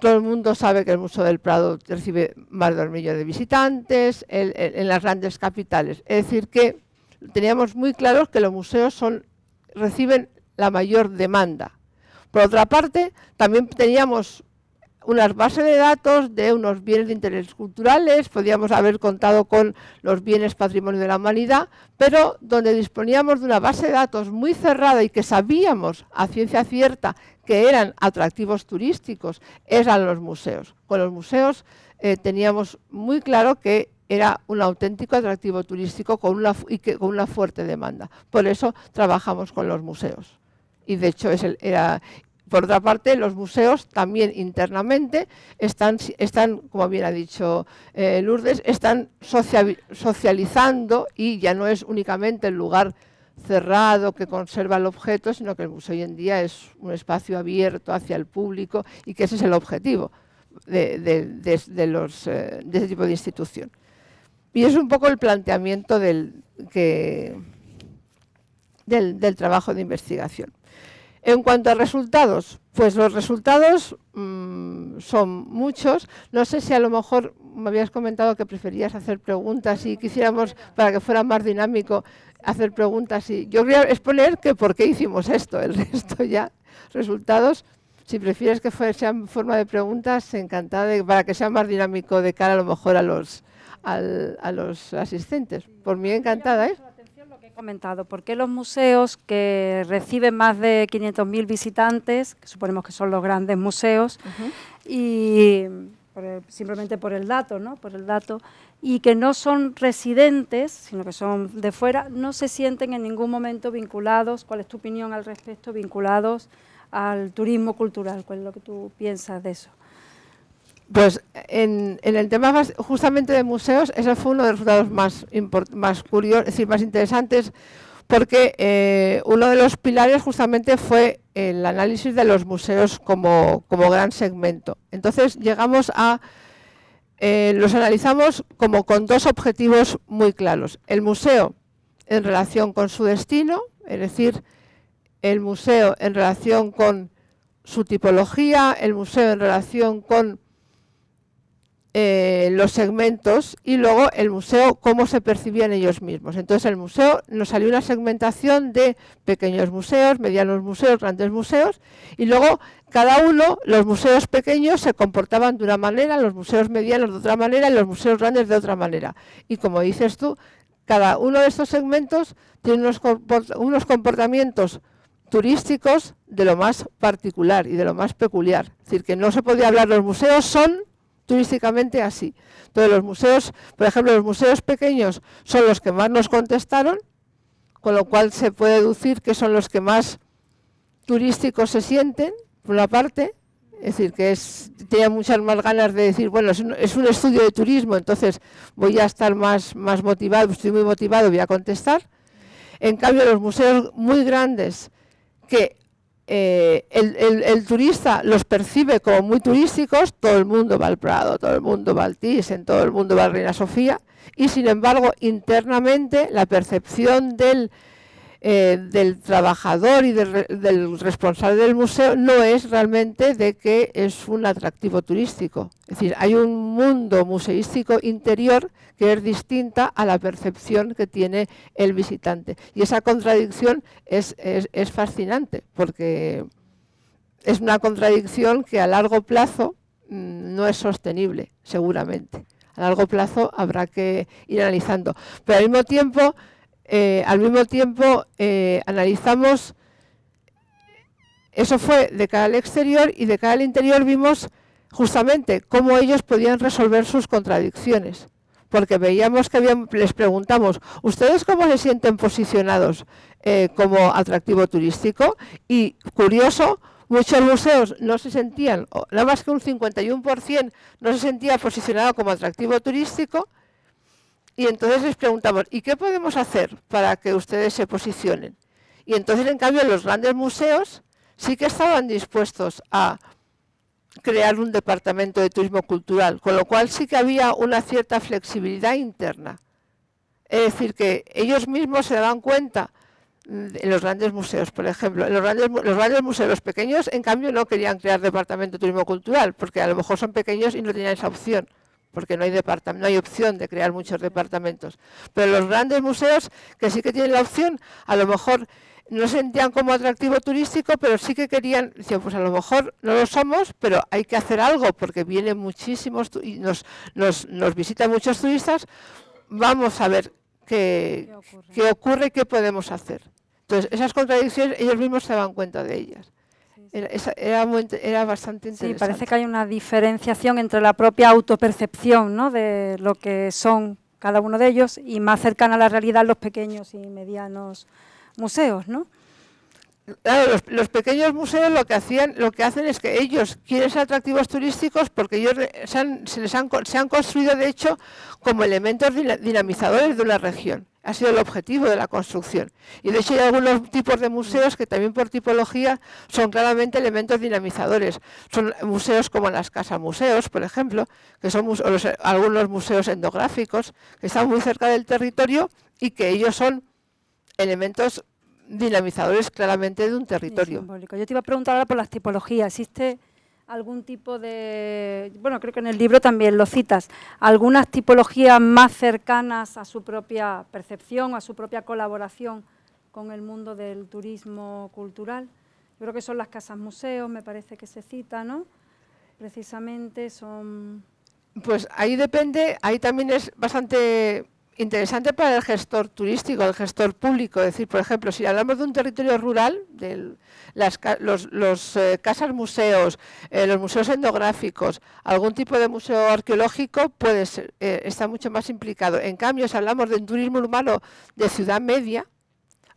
Todo el mundo sabe que el Museo del Prado recibe más de un millón de visitantes en las grandes capitales. Es decir, que teníamos muy claro que los museos son, reciben la mayor demanda. Por otra parte, también teníamos unas bases de datos de unos bienes de interés culturales, podíamos haber contado con los bienes patrimonio de la humanidad, pero donde disponíamos de una base de datos muy cerrada y que sabíamos a ciencia cierta que eran atractivos turísticos eran los museos. Con los museos eh, teníamos muy claro que era un auténtico atractivo turístico con una, y que, con una fuerte demanda. Por eso trabajamos con los museos. Y de hecho, es el, era, por otra parte, los museos también internamente están, están como bien ha dicho eh, Lourdes, están socializando y ya no es únicamente el lugar cerrado que conserva el objeto, sino que el museo hoy en día es un espacio abierto hacia el público y que ese es el objetivo de, de, eh, ese tipo de institución. Y es un poco el planteamiento del, del, trabajo de investigación. En cuanto a resultados, pues los resultados mm, son muchos. No sé si a lo mejor me habías comentado que preferías hacer preguntas y quisiéramos, para que fuera más dinámico, hacer preguntas. Y yo quería exponer que por qué hicimos esto, el resto ya, resultados. Si prefieres que sea en forma de preguntas, encantada, para que sea más dinámico de cara a lo mejor a los, al, a los asistentes. Por mí encantada, ¿eh? comentado, porque los museos que reciben más de 500.000 visitantes, que suponemos que son los grandes museos, y simplemente por el dato, ¿no? Por el dato, y que no son residentes, sino que son de fuera, no se sienten en ningún momento vinculados, ¿cuál es tu opinión al respecto? Vinculados al turismo cultural, ¿cuál es lo que tú piensas de eso? Pues en, el tema justamente de museos, ese fue uno de los resultados más, más curiosos, es decir, más interesantes, porque eh, uno de los pilares justamente fue el análisis de los museos como, gran segmento. Entonces llegamos a, eh, los analizamos como con dos objetivos muy claros. El museo en relación con su destino, es decir, el museo en relación con su tipología, el museo en relación con eh, los segmentos y luego el museo, cómo se percibían ellos mismos. Entonces el museo nos salió una segmentación de pequeños museos, medianos museos, grandes museos y luego cada uno, los museos pequeños se comportaban de una manera, los museos medianos de otra manera y los museos grandes de otra manera. Y como dices tú, cada uno de estos segmentos tiene unos, unos comportamientos turísticos de lo más particular y de lo más peculiar. Es decir, que no se podía hablar, los museos son turísticamente así. Entonces los museos, por ejemplo, los museos pequeños son los que más nos contestaron, con lo cual se puede deducir que son los que más turísticos se sienten, por una parte, es decir, que es, tenía muchas más ganas de decir, bueno, es un, estudio de turismo, entonces voy a estar más, más motivado, estoy muy motivado, voy a contestar. En cambio, los museos muy grandes que eh, el, el, turista los percibe como muy turísticos, todo el mundo va al Prado, todo el mundo va al Thyssen, todo el mundo va a Reina Sofía, y sin embargo internamente la percepción del eh, del trabajador y del responsable del museo no es realmente de que es un atractivo turístico. Es decir, hay un mundo museístico interior que es distinta a la percepción que tiene el visitante. Y esa contradicción es fascinante porque es una contradicción que a largo plazo mm, no es sostenible, seguramente. A largo plazo habrá que ir analizando. Pero al mismo tiempo eh, al mismo tiempo eh, analizamos, eso fue de cara al exterior y de cara al interior vimos justamente cómo ellos podían resolver sus contradicciones. Porque veíamos que les preguntamos, ¿ustedes cómo se sienten posicionados eh, como atractivo turístico? Y curioso, muchos museos no se sentían, nada más que un 51% no se sentía posicionado como atractivo turístico, y entonces les preguntamos, ¿y qué podemos hacer para que ustedes se posicionen? Y entonces, en cambio, los grandes museos sí que estaban dispuestos a crear un departamento de turismo cultural, con lo cual sí que había una cierta flexibilidad interna. Es decir, que ellos mismos se daban cuenta, en los grandes museos, por ejemplo, los grandes, los museos pequeños, en cambio, no querían crear departamento de turismo cultural, porque a lo mejor son pequeños y no tenían esa opción porque no hay, opción de crear muchos departamentos. Pero los grandes museos, que sí que tienen la opción, a lo mejor no sentían como atractivo turístico, pero sí que querían, decían, pues a lo mejor no lo somos, pero hay que hacer algo, porque vienen muchísimos, y nos, nos, visitan muchos turistas, vamos a ver qué, ocurre, y qué podemos hacer. Entonces, esas contradicciones ellos mismos se dan cuenta de ellas. Era, bastante interesante. Sí, parece que hay una diferenciación entre la propia autopercepción de lo que son cada uno de ellos y más cercana a la realidad los pequeños y medianos museos, ¿no? Claro, los, pequeños museos lo que hacían, lo que hacen es que ellos quieren ser atractivos turísticos porque ellos se se les han, se han construido de hecho como elementos dinamizadores de una región ha sido el objetivo de la construcción. Y de hecho hay algunos tipos de museos que también por tipología son claramente elementos dinamizadores. Son museos como las casas museos, por ejemplo, que son algunos museos endográficos que están muy cerca del territorio y que ellos son elementos dinamizadores claramente de un territorio. Yo te iba a preguntar ahora por las tipologías. ¿Existe algún tipo de, bueno, creo que en el libro también lo citas, algunas tipologías más cercanas a su propia percepción, a su propia colaboración con el mundo del turismo cultural. Yo creo que son las casas museos, me parece que se cita, ¿no? Precisamente son... Pues ahí depende, ahí también es bastante interesante para el gestor turístico, el gestor público. Es decir, por ejemplo, si hablamos de un territorio rural, de las los, eh, casas museos, eh, los museos etnográficos, algún tipo de museo arqueológico puede eh, está mucho más implicado. En cambio, si hablamos de un turismo urbano de ciudad media,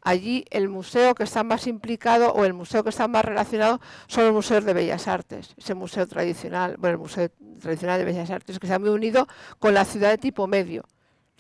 allí el museo que está más implicado o el museo que está más relacionado son los museos de Bellas Artes, ese museo tradicional, bueno, el Museo Tradicional de Bellas Artes, que está muy unido con la ciudad de tipo medio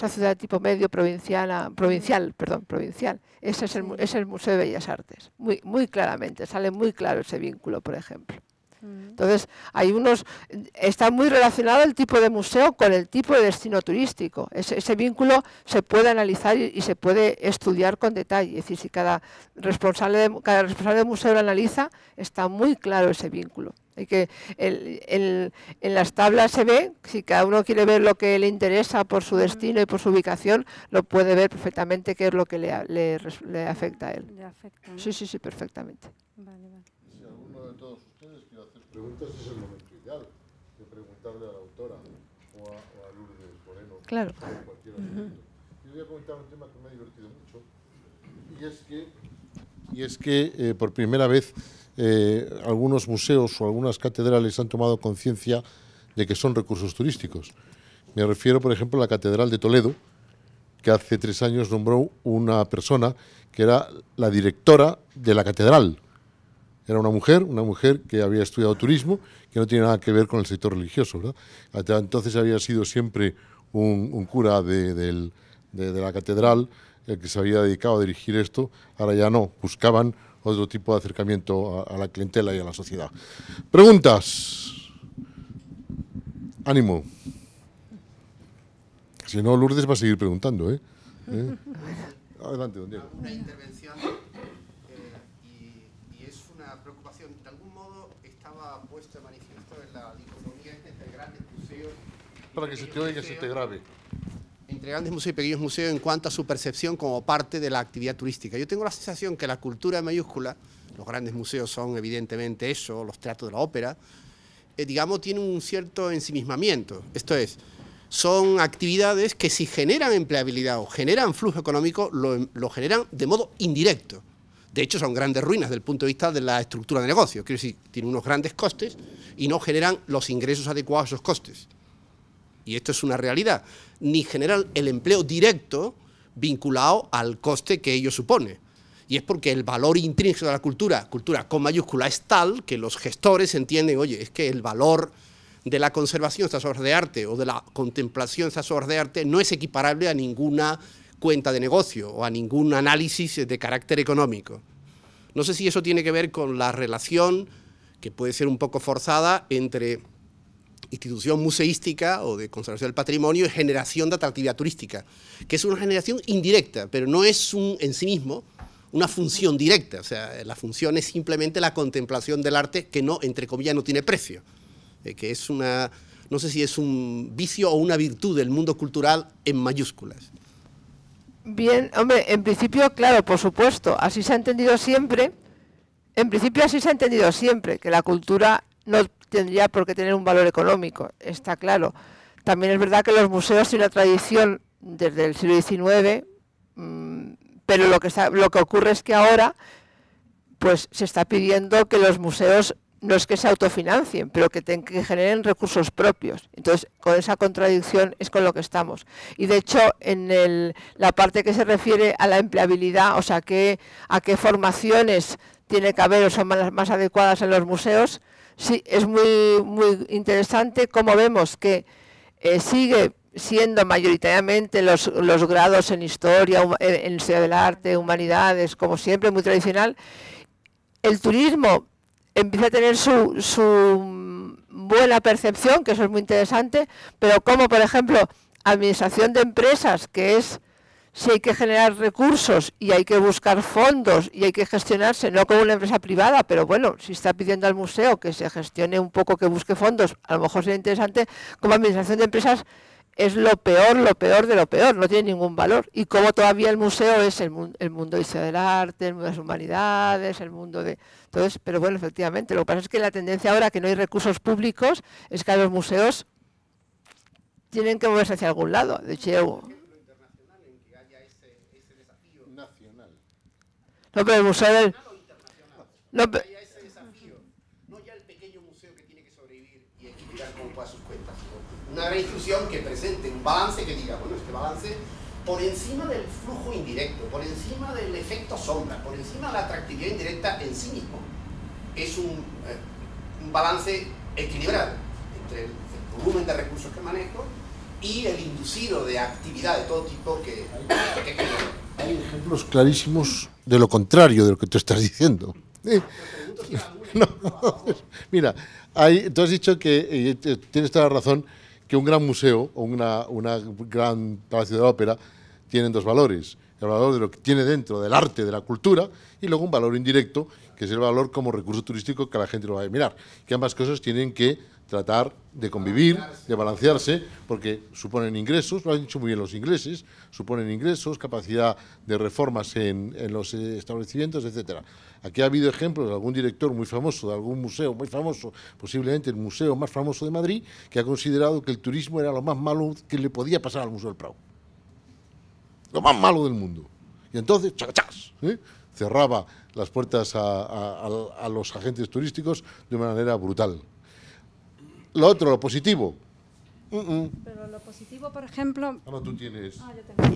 una ciudad tipo medio provincial, provincial, perdón, provincial. Ese es, el, Museo de Bellas Artes, muy, muy claramente, sale muy claro ese vínculo, por ejemplo. Mm. Entonces, hay unos, está muy relacionado el tipo de museo con el tipo de destino turístico. Ese, vínculo se puede analizar y, se puede estudiar con detalle. Es decir, si cada responsable cada responsable de museo lo analiza, está muy claro ese vínculo y que el, el, en las tablas se ve, si cada uno quiere ver lo que le interesa por su destino y por su ubicación, lo puede ver perfectamente qué es lo que le, le, afecta a él. Sí, sí, sí, perfectamente. Vale, vale. Si alguno de todos ustedes quiere hacer preguntas, es el momento ideal de preguntarle a la autora o a, a Lourdes Moreno. Claro. O cualquier Yo voy a comentar un tema que me ha divertido mucho, y es que, y es que eh, por primera vez eh, algunos museos o algunas catedrales han tomado conciencia de que son recursos turísticos. Me refiero, por ejemplo, a la Catedral de Toledo, que hace tres años nombró una persona que era la directora de la catedral. Era una mujer, una mujer que había estudiado turismo, que no tiene nada que ver con el sector religioso. Hasta entonces había sido siempre un, cura de la catedral el que se había dedicado a dirigir esto. Ahora ya no, buscaban otro tipo de acercamiento a, la clientela y a la sociedad. Preguntas. Ánimo. Si no, Lourdes va a seguir preguntando, ¿eh? ¿Eh? Adelante, don Diego. Una intervención eh, y, y, es una preocupación. De algún modo estaba puesta manifiesto en la dicotomía este entre grandes museos. Para que se te oiga, y se te grabe entre grandes museos y pequeños museos en cuanto a su percepción como parte de la actividad turística. Yo tengo la sensación que la cultura mayúscula, los grandes museos son evidentemente eso, los teatros de la ópera, eh, digamos, tienen un cierto ensimismamiento. Esto es, son actividades que si generan empleabilidad o generan flujo económico, lo, lo generan de modo indirecto. De hecho, son grandes ruinas desde el punto de vista de la estructura de negocio. Quiero decir, tienen unos grandes costes y no generan los ingresos adecuados a esos costes. Y esto es una realidad ni generan el empleo directo vinculado al coste que ello supone. Y es porque el valor intrínseco de la cultura, cultura con mayúscula, es tal que los gestores entienden, oye, es que el valor de la conservación de estas obras de arte o de la contemplación de estas obras de arte no es equiparable a ninguna cuenta de negocio o a ningún análisis de carácter económico. No sé si eso tiene que ver con la relación, que puede ser un poco forzada, entre institución museística o de conservación del patrimonio es generación de atractividad turística, que es una generación indirecta, pero no es un, en sí mismo una función directa. O sea, la función es simplemente la contemplación del arte que no, entre comillas, no tiene precio, eh, que es una, no sé si es un vicio o una virtud del mundo cultural en mayúsculas. Bien, hombre, en principio, claro, por supuesto, así se ha entendido siempre, en principio así se ha entendido siempre, que la cultura no tendría por qué tener un valor económico, está claro. También es verdad que los museos tienen una tradición desde el siglo XIX, mm, pero lo que, lo que ocurre es que ahora pues, se está pidiendo que los museos no es que se autofinancien, pero que, que, generen recursos propios. Entonces, con esa contradicción es con lo que estamos. Y de hecho, en el, la parte que se refiere a la empleabilidad, o sea, que, a qué formaciones tiene que haber o son las más adecuadas en los museos, Sí, es muy, muy interesante cómo vemos que eh, sigue siendo mayoritariamente los, grados en historia, en historia del arte, humanidades, como siempre, muy tradicional. El turismo empieza a tener su, su buena percepción, que eso es muy interesante, pero como, por ejemplo, administración de empresas, que es si hay que generar recursos y hay que buscar fondos y hay que gestionarse, no como una empresa privada, pero bueno, si está pidiendo al museo que se gestione un poco, que busque fondos, a lo mejor sería interesante, como administración de empresas es lo peor, lo peor de lo peor, no tiene ningún valor. Y como todavía el museo es el, mundo de historia del arte, el mundo de las humanidades, el mundo de... Entonces, pero bueno, efectivamente, lo que pasa es que la tendencia ahora que no hay recursos públicos es que los museos tienen que moverse hacia algún lado. De hecho, No podemos saber. No, una reinstrucción que presente un balance que diga, bueno, este balance por encima del flujo indirecto, por encima del efecto sombra, por encima de la atractividad indirecta en sí mismo, es un, eh, un balance equilibrado entre el, volumen de recursos que manejo y el inducido de actividad de todo tipo que, que Hay ejemplos clarísimos de lo contrario de lo que tú estás diciendo. Mira, tú has dicho que, eh, tienes toda la razón, que un gran museo o una, gran palacio de ópera tienen dos valores. El valor de lo que tiene dentro, del arte, de la cultura, y luego un valor indirecto, que es el valor como recurso turístico que la gente lo va a mirar. Que ambas cosas tienen que tratar de convivir, de balancearse, porque suponen ingresos, lo han dicho muy bien los ingleses, suponen ingresos, capacidad de reformas en, los establecimientos, etcétera. Aquí ha habido ejemplos de algún director muy famoso, de algún museo muy famoso, posiblemente el museo más famoso de Madrid, que ha considerado que el turismo era lo más malo que le podía pasar al Museo del Prado. Lo más malo del mundo. Y entonces, chachas, ¿eh? cerraba las puertas a, a los agentes turísticos de una manera brutal. Lo otro, lo positivo. Pero lo positivo, por ejemplo... Ahora tú tienes... Ah, yo tengo,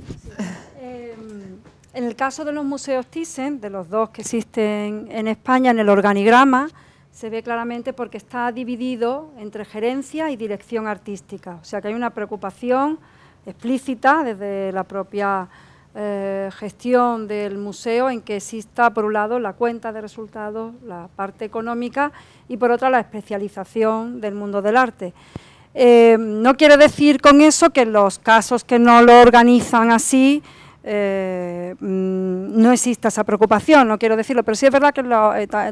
em, en el caso de los museos Thyssen, de los dos que existen en España, en el organigrama, se ve claramente porque está dividido entre gerencia y dirección artística. O sea que hay una preocupación explícita desde la propia eh, gestión del museo en que exista, por un lado, la cuenta de resultados, la parte económica y, por otra, la especialización del mundo del arte. Eh, no quiero decir con eso que los casos que no lo organizan así eh, mm, no exista esa preocupación, no quiero decirlo, pero sí es verdad que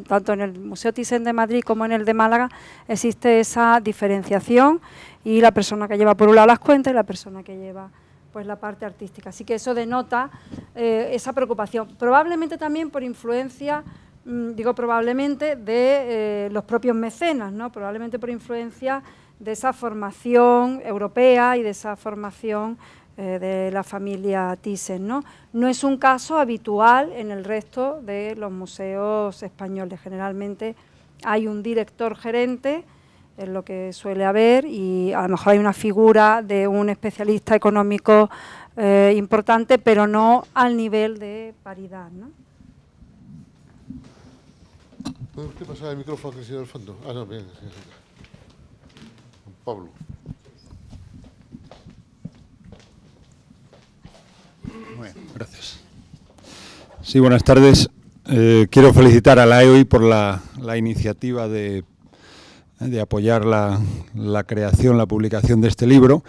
tanto en el Museo Thyssen de Madrid como en el de Málaga existe esa diferenciación y la persona que lleva por un lado las cuentas y la persona que lleva pues la parte artística. Así que eso denota eh, esa preocupación. Probablemente también por influencia, mm, digo probablemente, de eh, los propios mecenas, ¿no? probablemente por influencia de esa formación europea y de esa formación eh, de la familia Thyssen. ¿no? no es un caso habitual en el resto de los museos españoles. Generalmente hay un director gerente es lo que suele haber y a lo mejor hay una figura de un especialista económico eh, importante, pero no al nivel de paridad. ¿no? ¿Puede usted pasar el micrófono al señor Fondo? Ah, no, bien. Pablo. Muy gracias. Sí, buenas tardes. Eh, quiero felicitar a la EOI por la, la iniciativa de de apoyar la, creación, la publicación de este libro.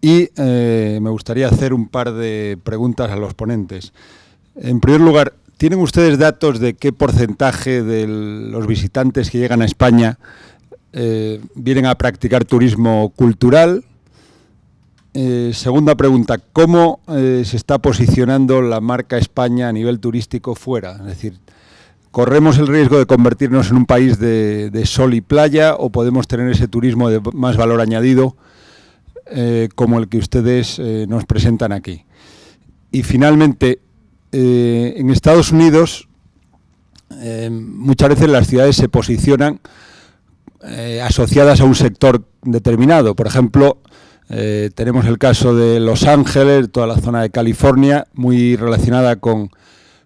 Y eh, me gustaría hacer un par de preguntas a los ponentes. En primer lugar, ¿tienen ustedes datos de qué porcentaje de los visitantes que llegan a España eh, vienen a practicar turismo cultural? Eh, segunda pregunta, ¿cómo se está posicionando la marca España a nivel turístico fuera? Es decir, corremos el riesgo de convertirnos en un país de, sol y playa o podemos tener ese turismo de más valor añadido eh, como el que ustedes eh, nos presentan aquí. Y finalmente, eh, en Estados Unidos muchas veces las ciudades se posicionan asociadas a un sector determinado. Por ejemplo, tenemos el caso de Los Ángeles, toda la zona de California, muy relacionada con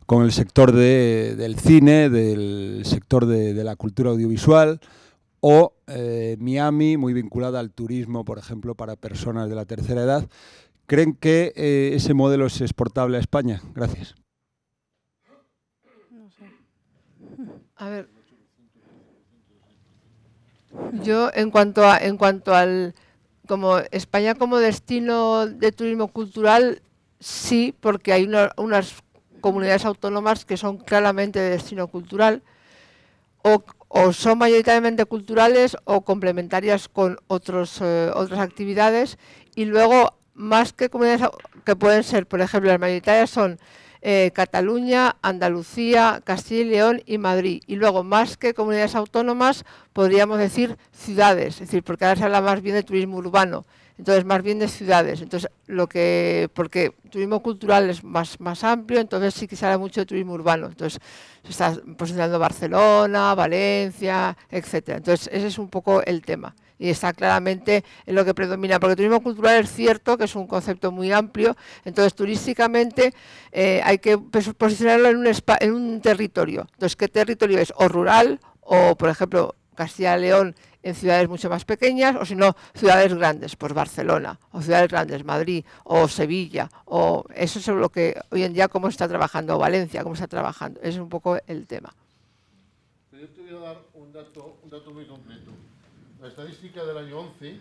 con el sector de, del cine, del sector de, la cultura audiovisual, o eh, Miami, muy vinculada al turismo, por ejemplo, para personas de la tercera edad. ¿Creen que eh, ese modelo es exportable a España? Gracias. A ver. Yo, en cuanto, a, en cuanto al. Como España como destino de turismo cultural, sí, porque hay unas comunidades autónomas que son claramente de destino cultural o, son mayoritariamente culturales o complementarias con otros, eh, otras actividades y luego más que comunidades que pueden ser, por ejemplo, las mayoritarias son eh, Cataluña, Andalucía, Castilla y León y Madrid. Y luego, más que comunidades autónomas, podríamos decir ciudades, es decir, porque ahora se habla más bien de turismo urbano entonces más bien de ciudades. Entonces, lo que, porque turismo cultural es más, más amplio, entonces sí que se habla mucho de turismo urbano. Entonces, se está posicionando Barcelona, Valencia, etcétera. Entonces, ese es un poco el tema. Y está claramente en lo que predomina, porque el turismo cultural es cierto que es un concepto muy amplio, entonces turísticamente eh, hay que posicionarlo en un, en un territorio. Entonces, ¿qué territorio es? O rural, o por ejemplo, Castilla y León en ciudades mucho más pequeñas o si no, ciudades grandes, pues Barcelona o ciudades grandes, Madrid o Sevilla o eso es lo que hoy en día cómo está trabajando Valencia, cómo está trabajando, es un poco el tema. Yo te voy a dar un dato, un dato muy completo. La estadística del año 11,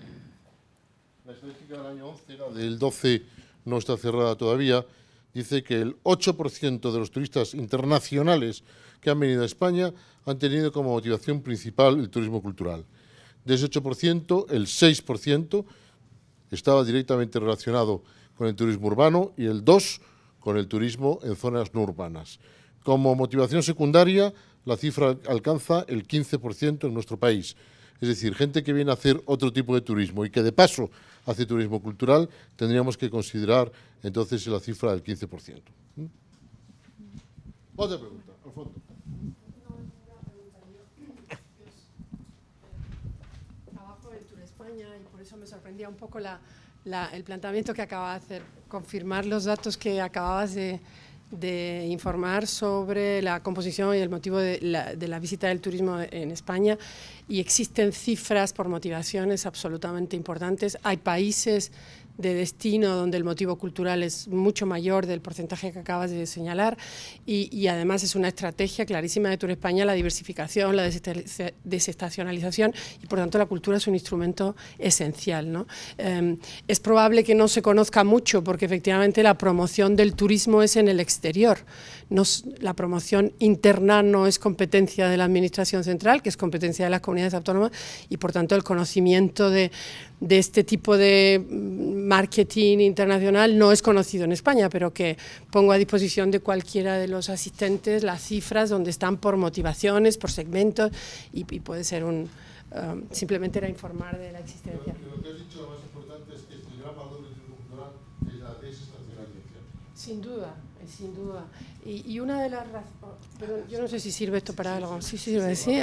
la estadística del año 11, la del 12 no está cerrada todavía, dice que el 8% de los turistas internacionales que han venido a España han tenido como motivación principal el turismo cultural de ese 8%, el 6% estaba directamente relacionado con el turismo urbano y el 2% con el turismo en zonas no urbanas. Como motivación secundaria, la cifra alcanza el 15% en nuestro país. Es decir, gente que viene a hacer otro tipo de turismo y que de paso hace turismo cultural, tendríamos que considerar entonces la cifra del 15%. ¿Mm? Otra pregunta, al fondo. sorprendía un poco el planteamiento que acababa de hacer, confirmar los datos que acababas de, informar sobre la composición y el motivo de la, de la, visita del turismo en España y existen cifras por motivaciones absolutamente importantes. Hay países de destino, donde el motivo cultural es mucho mayor del porcentaje que acabas de señalar, y, además es una estrategia clarísima de Tour España, la diversificación, la desestacionalización, y por tanto la cultura es un instrumento esencial. Em, es probable que no se conozca mucho, porque efectivamente la promoción del turismo es en el exterior, no, la promoción interna no es competencia de la Administración Central, que es competencia de las comunidades autónomas, y por tanto el conocimiento de de este tipo de mm, marketing internacional no es conocido en España, pero que pongo a disposición de cualquiera de los asistentes las cifras donde están por motivaciones, por segmentos y, puede ser un um, simplemente era informar de la existencia. lo que has dicho lo más importante es que el es la Sin duda, eh, sin duda. Y, una de las razones, oh, yo no sé si sirve esto para algo. Sí, sí, sirve, sí.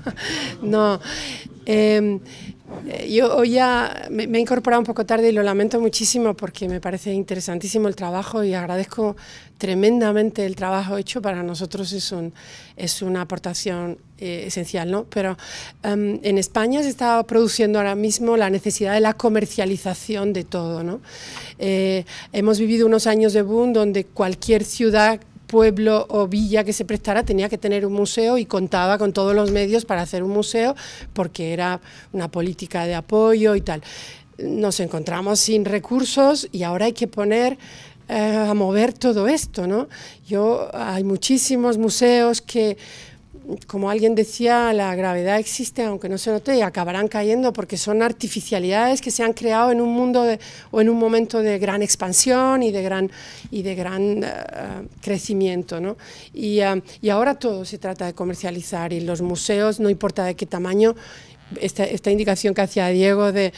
no. Pues, eh, em, eh, yo hoy ya me, he incorporado un poco tarde y lo lamento muchísimo porque me parece interesantísimo el trabajo y agradezco tremendamente el trabajo hecho. Para nosotros es, un, es una aportación eh, esencial, ¿no? Pero em, en España se está produciendo ahora mismo la necesidad de la comercialización de todo, ¿no? Eh, hemos vivido unos años de boom donde cualquier ciudad pueblo o villa que se prestara tenía que tener un museo y contaba con todos los medios para hacer un museo porque era una política de apoyo y tal. Nos encontramos sin recursos y ahora hay que poner eh, a mover todo esto, ¿no? Yo hay muchísimos museos que como alguien decía, la gravedad existe aunque no se note y acabarán cayendo porque son artificialidades que se han creado en un mundo de, o en un momento de gran expansión y de gran, y de gran eh, crecimiento. Y, eh, y ahora todo se trata de comercializar y los museos, no importa de qué tamaño, esta, esta, indicación que hacía Diego de,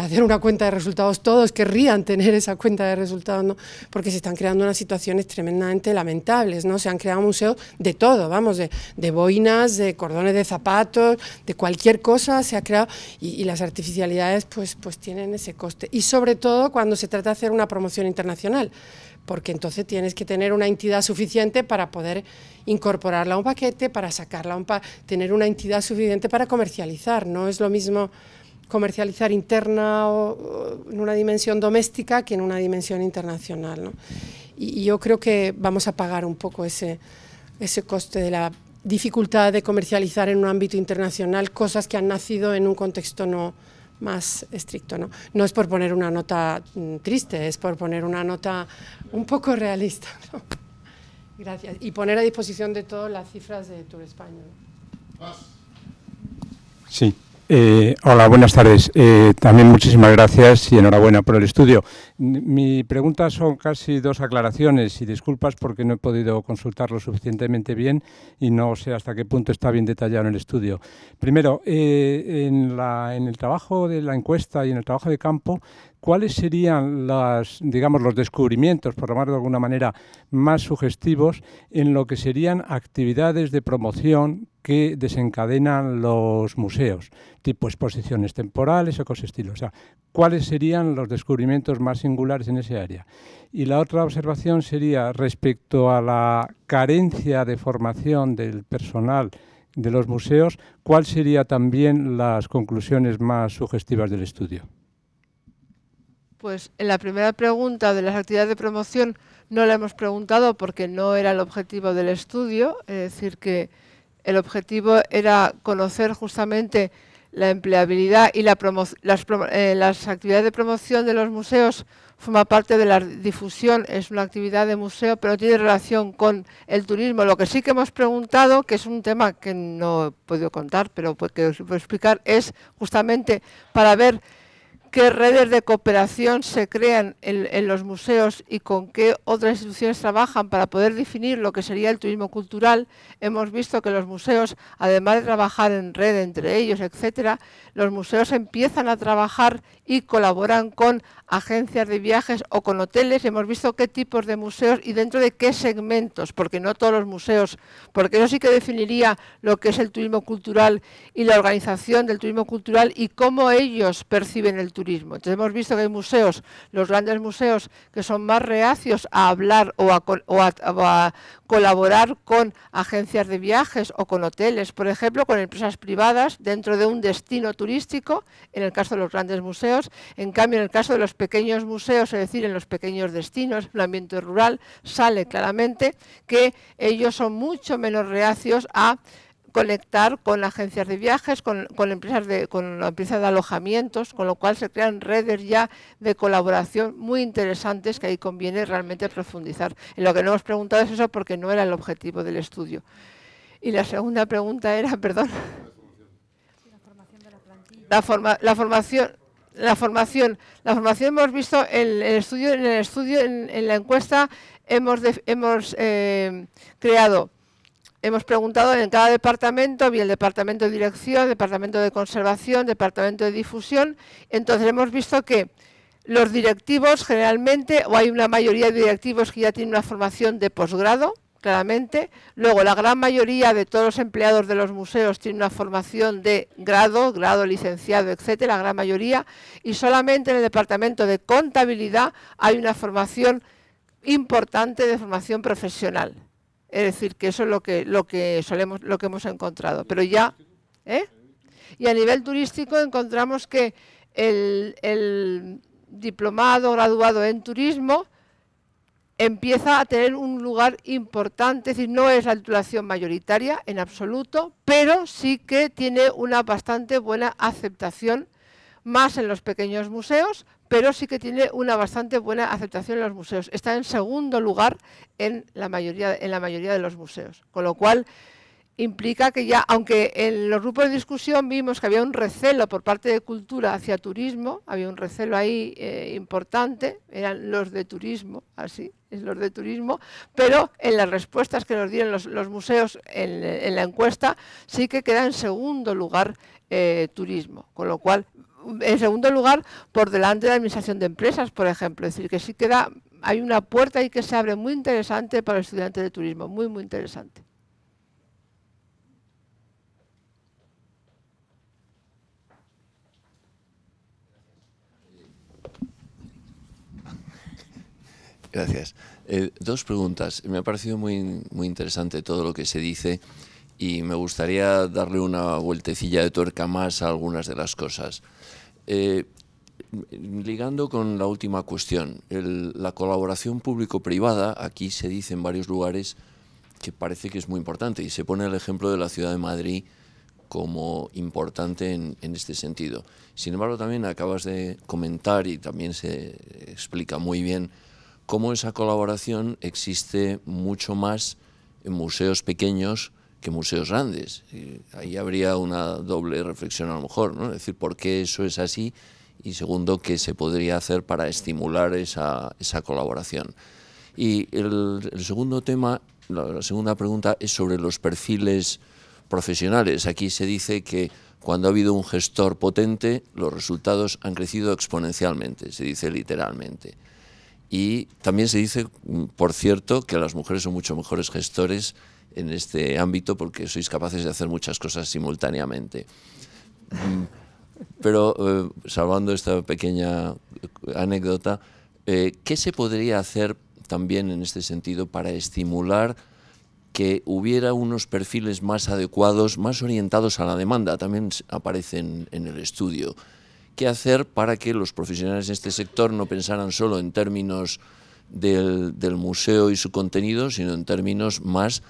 hacer una cuenta de resultados, todos querrían tener esa cuenta de resultados, ¿no? porque se están creando unas situaciones tremendamente lamentables, ¿no? se han creado museos de todo, vamos, de, boinas, de cordones de zapatos, de cualquier cosa se ha creado, y, y, las artificialidades pues, pues tienen ese coste, y sobre todo cuando se trata de hacer una promoción internacional, porque entonces tienes que tener una entidad suficiente para poder incorporarla a un paquete, para sacarla a un tener una entidad suficiente para comercializar. No es lo mismo comercializar interna o, en una dimensión doméstica que en una dimensión internacional. ¿no? Y, y, yo creo que vamos a pagar un poco ese, ese coste de la dificultad de comercializar en un ámbito internacional cosas que han nacido en un contexto no más estricto. No, no es por poner una nota mm, triste, es por poner una nota un poco realista. Gracias. Y poner a disposición de todos las cifras de Tour España. Sí. Eh, hola, buenas tardes. Eh, también muchísimas gracias y enhorabuena por el estudio. Mi pregunta son casi dos aclaraciones y disculpas porque no he podido consultarlo suficientemente bien y no sé hasta qué punto está bien detallado en el estudio. Primero, eh, en el trabajo de la encuesta y en el trabajo de campo ¿cuáles serían digamos, los descubrimientos, por llamarlo de alguna manera, más sugestivos en lo que serían actividades de promoción que desencadenan los museos, tipo exposiciones temporales o cosas estilo? O sea, ¿cuáles serían los descubrimientos más singulares en ese área? Y la otra observación sería respecto a la carencia de formación del personal de los museos, ¿cuáles serían también las conclusiones más sugestivas del estudio? Pues en la primera pregunta de las actividades de promoción no la hemos preguntado porque no era el objetivo del estudio, es decir, que el objetivo era conocer justamente la empleabilidad y la las, eh, las, actividades de promoción de los museos forma parte de la difusión, es una actividad de museo, pero tiene relación con el turismo. Lo que sí que hemos preguntado, que es un tema que no he podido contar, pero pues, que os puedo explicar, es justamente para ver qué redes de cooperación se crean en, los museos y con qué otras instituciones trabajan para poder definir lo que sería el turismo cultural, hemos visto que los museos, además de trabajar en red entre ellos, etcétera, los museos empiezan a trabajar y colaboran con agencias de viajes o con hoteles. Hemos visto qué tipos de museos y dentro de qué segmentos, porque no todos los museos, porque eso sí que definiría lo que es el turismo cultural y la organización del turismo cultural y cómo ellos perciben el turismo entonces hemos visto que hay museos, los grandes museos, que son más reacios a hablar o a, colaborar con agencias de viajes o con hoteles, por ejemplo, con empresas privadas dentro de un destino turístico, en el caso de los grandes museos. En cambio, en el caso de los pequeños museos, es decir, en los pequeños destinos, el ambiente rural, sale claramente que ellos son mucho menos reacios a conectar con agencias de viajes, con, empresas de, con empresas de alojamientos, con lo cual se crean redes ya de colaboración muy interesantes que ahí conviene realmente profundizar. En lo que no hemos preguntado es eso porque no era el objetivo del estudio. Y la segunda pregunta era, perdón. La formación la formación la formación. La formación hemos visto en el estudio, en el estudio, en, la encuesta hemos, hemos eh, creado Hemos preguntado en cada departamento, bien el departamento de dirección, departamento de conservación, departamento de difusión. Entonces hemos visto que los directivos generalmente, o hay una mayoría de directivos que ya tienen una formación de posgrado, claramente. Luego la gran mayoría de todos los empleados de los museos tienen una formación de grado, grado licenciado, etcétera, la gran mayoría. Y solamente en el departamento de contabilidad hay una formación importante de formación profesional. Es decir, que eso es lo que, lo que, solemos, lo que hemos encontrado. Pero ya, ¿eh? Y a nivel turístico encontramos que el, el diplomado, graduado en turismo, empieza a tener un lugar importante, es decir, no es la titulación mayoritaria en absoluto, pero sí que tiene una bastante buena aceptación más en los pequeños museos, pero sí que tiene una bastante buena aceptación en los museos. Está en segundo lugar en la mayoría, en la mayoría de los museos, con lo cual implica que ya, aunque en los grupos de discusión vimos que había un recelo por parte de cultura hacia turismo, había un recelo ahí eh, importante, eran los de turismo, así, es los de turismo, pero en las respuestas que nos dieron los, museos en, la encuesta sí que queda en segundo lugar eh, turismo, con lo cual en segundo lugar, por delante de la administración de empresas, por ejemplo. Es decir, que sí queda, hay una puerta ahí que se abre muy interesante para el estudiante de turismo, muy, muy interesante. Gracias. Eh, dos preguntas. Me ha parecido muy, muy interesante todo lo que se dice y me gustaría darle una vueltecilla de tuerca más a algunas de las cosas. Eh, ligando con la última cuestión, la colaboración público-privada, aquí se dice en varios lugares que parece que es muy importante y se pone el ejemplo de la ciudad de Madrid como importante en este sentido. Sin embargo, también acabas de comentar y también se explica muy bien cómo esa colaboración existe mucho más en museos pequeños, que museos grandes. Eh, ahí habría una doble reflexión a lo mejor, ¿no? Es decir, ¿por qué eso es así? Y segundo, ¿qué se podría hacer para estimular esa, esa colaboración? Y el, segundo tema, la, segunda pregunta es sobre los perfiles profesionales. Aquí se dice que cuando ha habido un gestor potente, los resultados han crecido exponencialmente, se dice literalmente. Y también se dice, por cierto, que las mujeres son mucho mejores gestores en este ámbito porque sois capaces de hacer muchas cosas simultáneamente. Mm, pero eh, salvando esta pequeña eh, anécdota, eh, ¿qué se podría hacer también en este sentido para estimular que hubiera unos perfiles más adecuados, más orientados a la demanda? También aparecen en, el estudio. ¿Qué hacer para que los profesionales en este sector no pensaran solo en términos del museo y su contenido, sino en términos más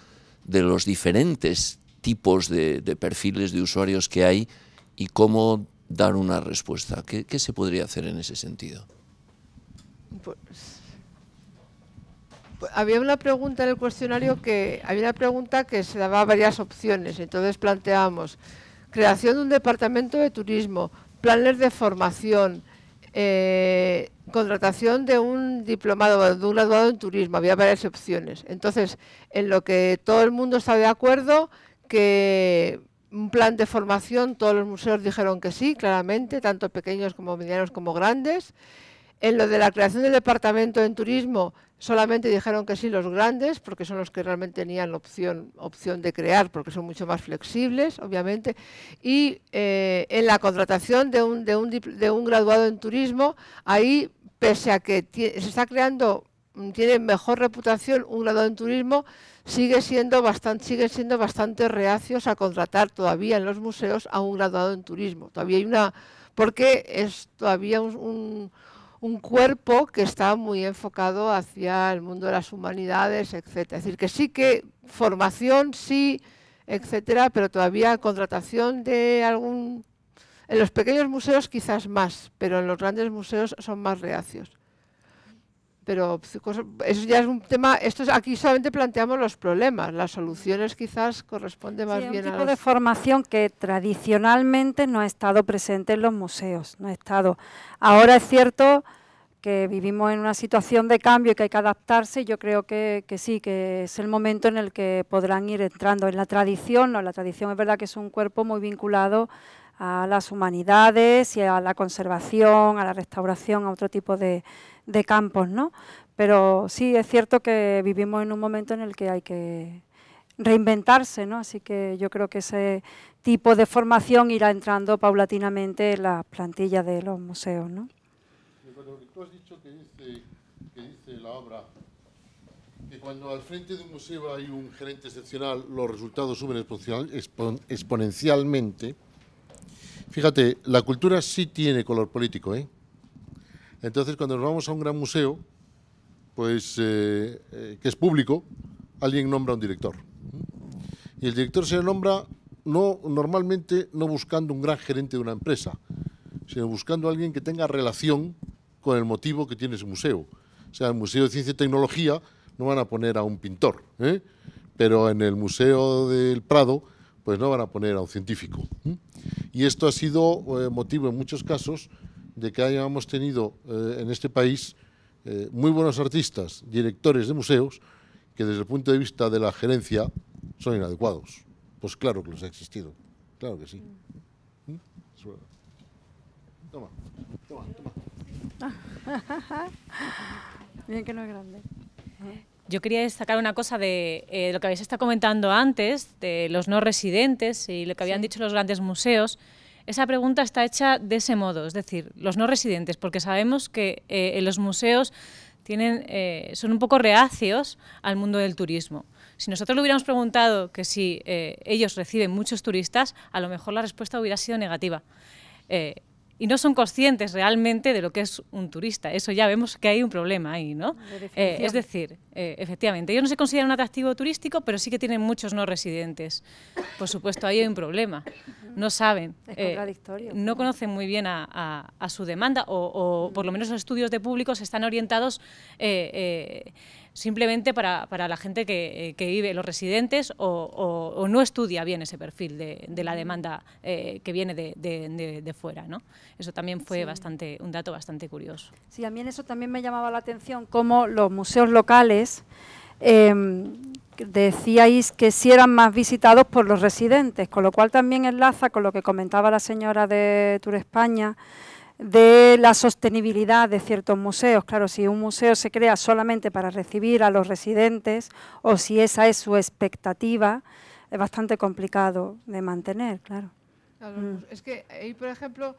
de los diferentes tipos de, perfiles de usuarios que hay y cómo dar una respuesta. ¿Qué, se podría hacer en ese sentido? Pues, había una pregunta en el cuestionario que había una pregunta que se daba varias opciones. Entonces planteamos creación de un departamento de turismo, planes de formación, eh, contratación de un diplomado, de un graduado en turismo, había varias opciones. Entonces, en lo que todo el mundo está de acuerdo, que un plan de formación, todos los museos dijeron que sí, claramente, tanto pequeños como medianos como grandes. En lo de la creación del departamento en turismo, Solamente dijeron que sí los grandes, porque son los que realmente tenían opción, opción de crear, porque son mucho más flexibles, obviamente. Y eh, en la contratación de un, de, un, de un graduado en turismo, ahí, pese a que se está creando mm, tiene mejor reputación un graduado en turismo, sigue siendo bastante, sigue siendo bastante reacios a contratar todavía en los museos a un graduado en turismo. Todavía hay una, porque es todavía un, un cuerpo que está muy enfocado hacia el mundo de las humanidades, etcétera. Es decir, que sí que formación, sí, etcétera, pero todavía contratación de algún... En los pequeños museos quizás más, pero en los grandes museos son más reacios. Pero pues, eso ya es un tema, esto es, aquí solamente planteamos los problemas, las soluciones quizás corresponde más sí, bien un tipo de formación que tradicionalmente no ha estado presente en los museos, no ha estado. Ahora es cierto que vivimos en una situación de cambio y que hay que adaptarse, yo creo que, sí, que es el momento en el que podrán ir entrando en la tradición, no, la tradición es verdad que es un cuerpo muy vinculado a las humanidades y a la conservación, a la restauración, a otro tipo de, de campos, ¿no? Pero sí es cierto que vivimos en un momento en el que hay que reinventarse, ¿no? Así que yo creo que ese tipo de formación irá entrando paulatinamente en la plantilla de los museos, ¿no? tú has dicho que dice, que dice la obra que cuando al frente de un museo hay un gerente excepcional, los resultados suben exponencialmente. Fíjate, la cultura sí tiene color político, ¿eh? Entonces, cuando nos vamos a un gran museo, pues eh, eh, que es público, alguien nombra a un director. Y el director se nombra no, normalmente no buscando un gran gerente de una empresa, sino buscando a alguien que tenga relación con el motivo que tiene ese museo. O sea, en el Museo de Ciencia y Tecnología no van a poner a un pintor, ¿eh? pero en el Museo del Prado pues no van a poner a un científico. Y esto ha sido motivo en muchos casos de que hayamos tenido eh, en este país eh, muy buenos artistas, directores de museos, que desde el punto de vista de la gerencia son inadecuados. Pues claro que los ha existido, claro que sí. Mm. ¿Mm? Toma, toma, toma. que no es grande. Yo quería destacar una cosa eh, de lo que habéis estado comentando antes, de los no residentes y lo que habían dicho los grandes museos esa pregunta está hecha de ese modo, es decir, los no residentes, porque sabemos que eh, los museos tienen, eh, son un poco reacios al mundo del turismo. Si nosotros le hubiéramos preguntado que si eh, ellos reciben muchos turistas, a lo mejor la respuesta hubiera sido negativa y no son conscientes realmente de lo que es un turista. Eso ya vemos que hay un problema ahí, ¿no? Eh, es decir, eh, efectivamente, ellos no se consideran un atractivo turístico, pero sí que tienen muchos no residentes. Por supuesto, ahí hay un problema. No saben. Es eh, No conocen muy bien a, su demanda o, o, por lo menos los estudios de públicos están orientados simplemente para, para la gente que, eh, vive, los residentes, o, o, no estudia bien ese perfil de, la demanda eh, que viene de, de, fuera. ¿no? Eso también fue bastante, un dato bastante curioso. Sí, a mí eso también me llamaba la atención cómo los museos locales... Em, decíais que sí eran más visitados por los residentes, con lo cual también enlaza con lo que comentaba la señora de Tour España, de la sostenibilidad de ciertos museos. Claro, si un museo se crea solamente para recibir a los residentes o si esa es su expectativa, es bastante complicado de mantener, claro. Mm. Pues es que por ejemplo,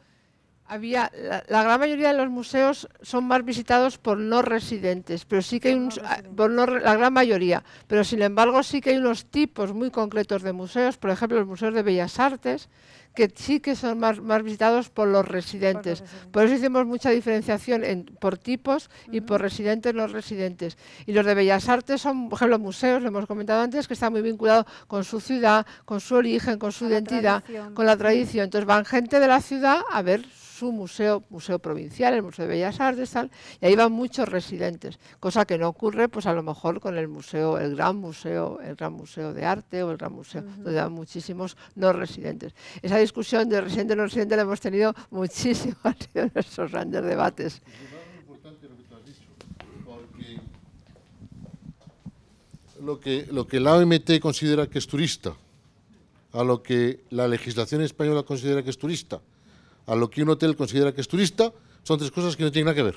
había la, gran mayoría de los museos son más visitados por no residentes, pero sí que hay ah, la gran mayoría, pero sin embargo sí que hay unos tipos muy concretos de museos, por ejemplo, los museos de Bellas Artes, que sí que son más, más visitados por los residentes. Por, eso hicimos mucha diferenciación en, por tipos y por residentes, los residentes. Y los de Bellas Artes son, por ejemplo, museos, lo hemos comentado antes, que están muy vinculados con su ciudad, con su origen, con su identidad, con la tradición. Entonces van gente de la ciudad a ver su museo, museo provincial, el Museo de Bellas Artes, y ahí van muchos residentes, cosa que no ocurre pues a lo mejor con el museo, el gran museo, el gran museo de arte o el gran museo, donde van muchísimos no residentes. Esa discusión de residente no residente la hemos tenido muchísimo, en nuestros grandes debates. Lo que, lo que, la OMT considera que es turista, a lo que la legislación española considera que es turista a lo que un hotel considera que es turista, son tres cosas que no tienen nada que ver.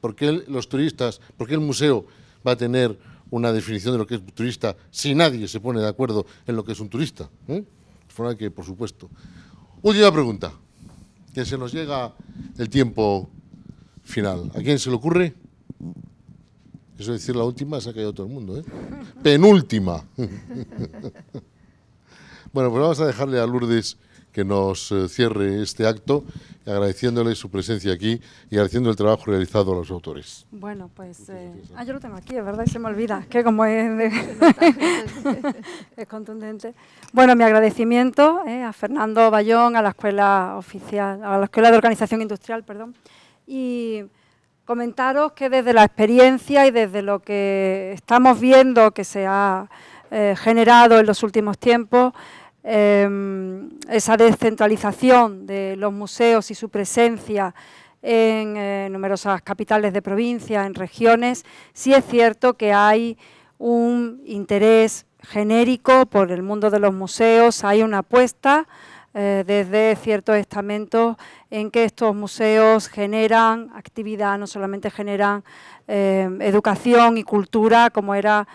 ¿Por qué los turistas, por qué el museo va a tener una definición de lo que es turista si nadie se pone de acuerdo en lo que es un turista? ¿Eh? De forma que, por supuesto. Última pregunta, que se nos llega el tiempo final. ¿A quién se le ocurre? Eso decir la última se ha caído todo el mundo. ¿eh? Penúltima. bueno, pues vamos a dejarle a Lourdes que nos eh, cierre este acto, agradeciéndole su presencia aquí y agradeciendo el trabajo realizado a los autores. Bueno, pues... Eh, ah, yo lo tengo aquí, es verdad, y se me olvida, que como es, contundente. Bueno, mi agradecimiento eh, a Fernando Bayón, a la Escuela Oficial, a la Escuela de Organización Industrial, perdón, y comentaros que desde la experiencia y desde lo que estamos viendo que se ha generado en los últimos tiempos, Em, esa descentralización de los museos y su presencia en eh, numerosas capitales de provincia, en regiones, sí es cierto que hay un interés genérico por el mundo de los museos, hay una apuesta eh, desde ciertos estamentos en que estos museos generan actividad, no solamente generan eh, educación y cultura como era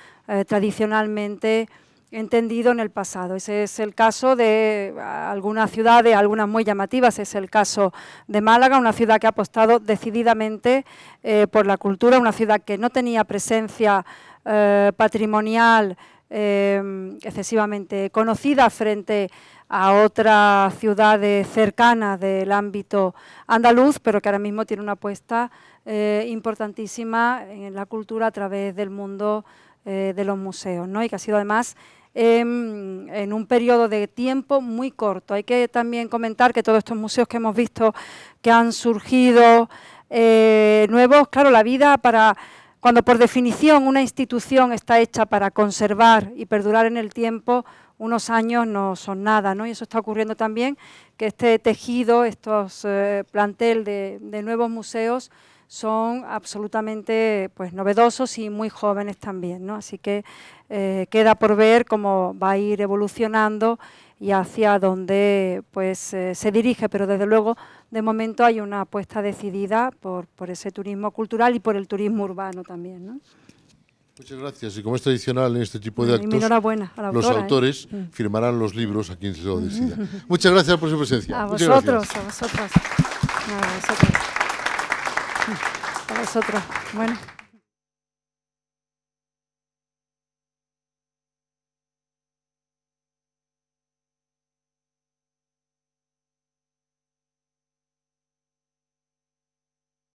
tradicionalmente entendido en el pasado. Ese es el caso de ah, algunas ciudades, algunas muy llamativas, es el caso de Málaga, una ciudad que ha apostado decididamente eh, por la cultura, una ciudad que no tenía presencia eh, patrimonial em, excesivamente conocida frente a otras ciudades cercanas del ámbito andaluz, pero que ahora mismo tiene una apuesta eh, importantísima en la cultura a través del mundo de los museos, ¿no? y que ha sido además Em, en, un periodo de tiempo muy corto. Hay que también comentar que todos estos museos que hemos visto que han surgido eh, nuevos, claro, la vida para cuando por definición una institución está hecha para conservar y perdurar en el tiempo, unos años no son nada, ¿no? Y eso está ocurriendo también, que este tejido, estos eh, plantel de, nuevos museos son absolutamente pues, novedosos y muy jóvenes también, ¿no? Así que eh, queda por ver cómo va a ir evolucionando y hacia dónde pues, eh, se dirige, pero desde luego de momento hay una apuesta decidida por, por ese turismo cultural y por el turismo urbano también. Muchas gracias. Y como es tradicional en este tipo de actos, los ¿eh? autores mm. firmarán los libros a quien se lo decida. Muchas gracias por su presencia. A vosotros, a vosotros. Bueno.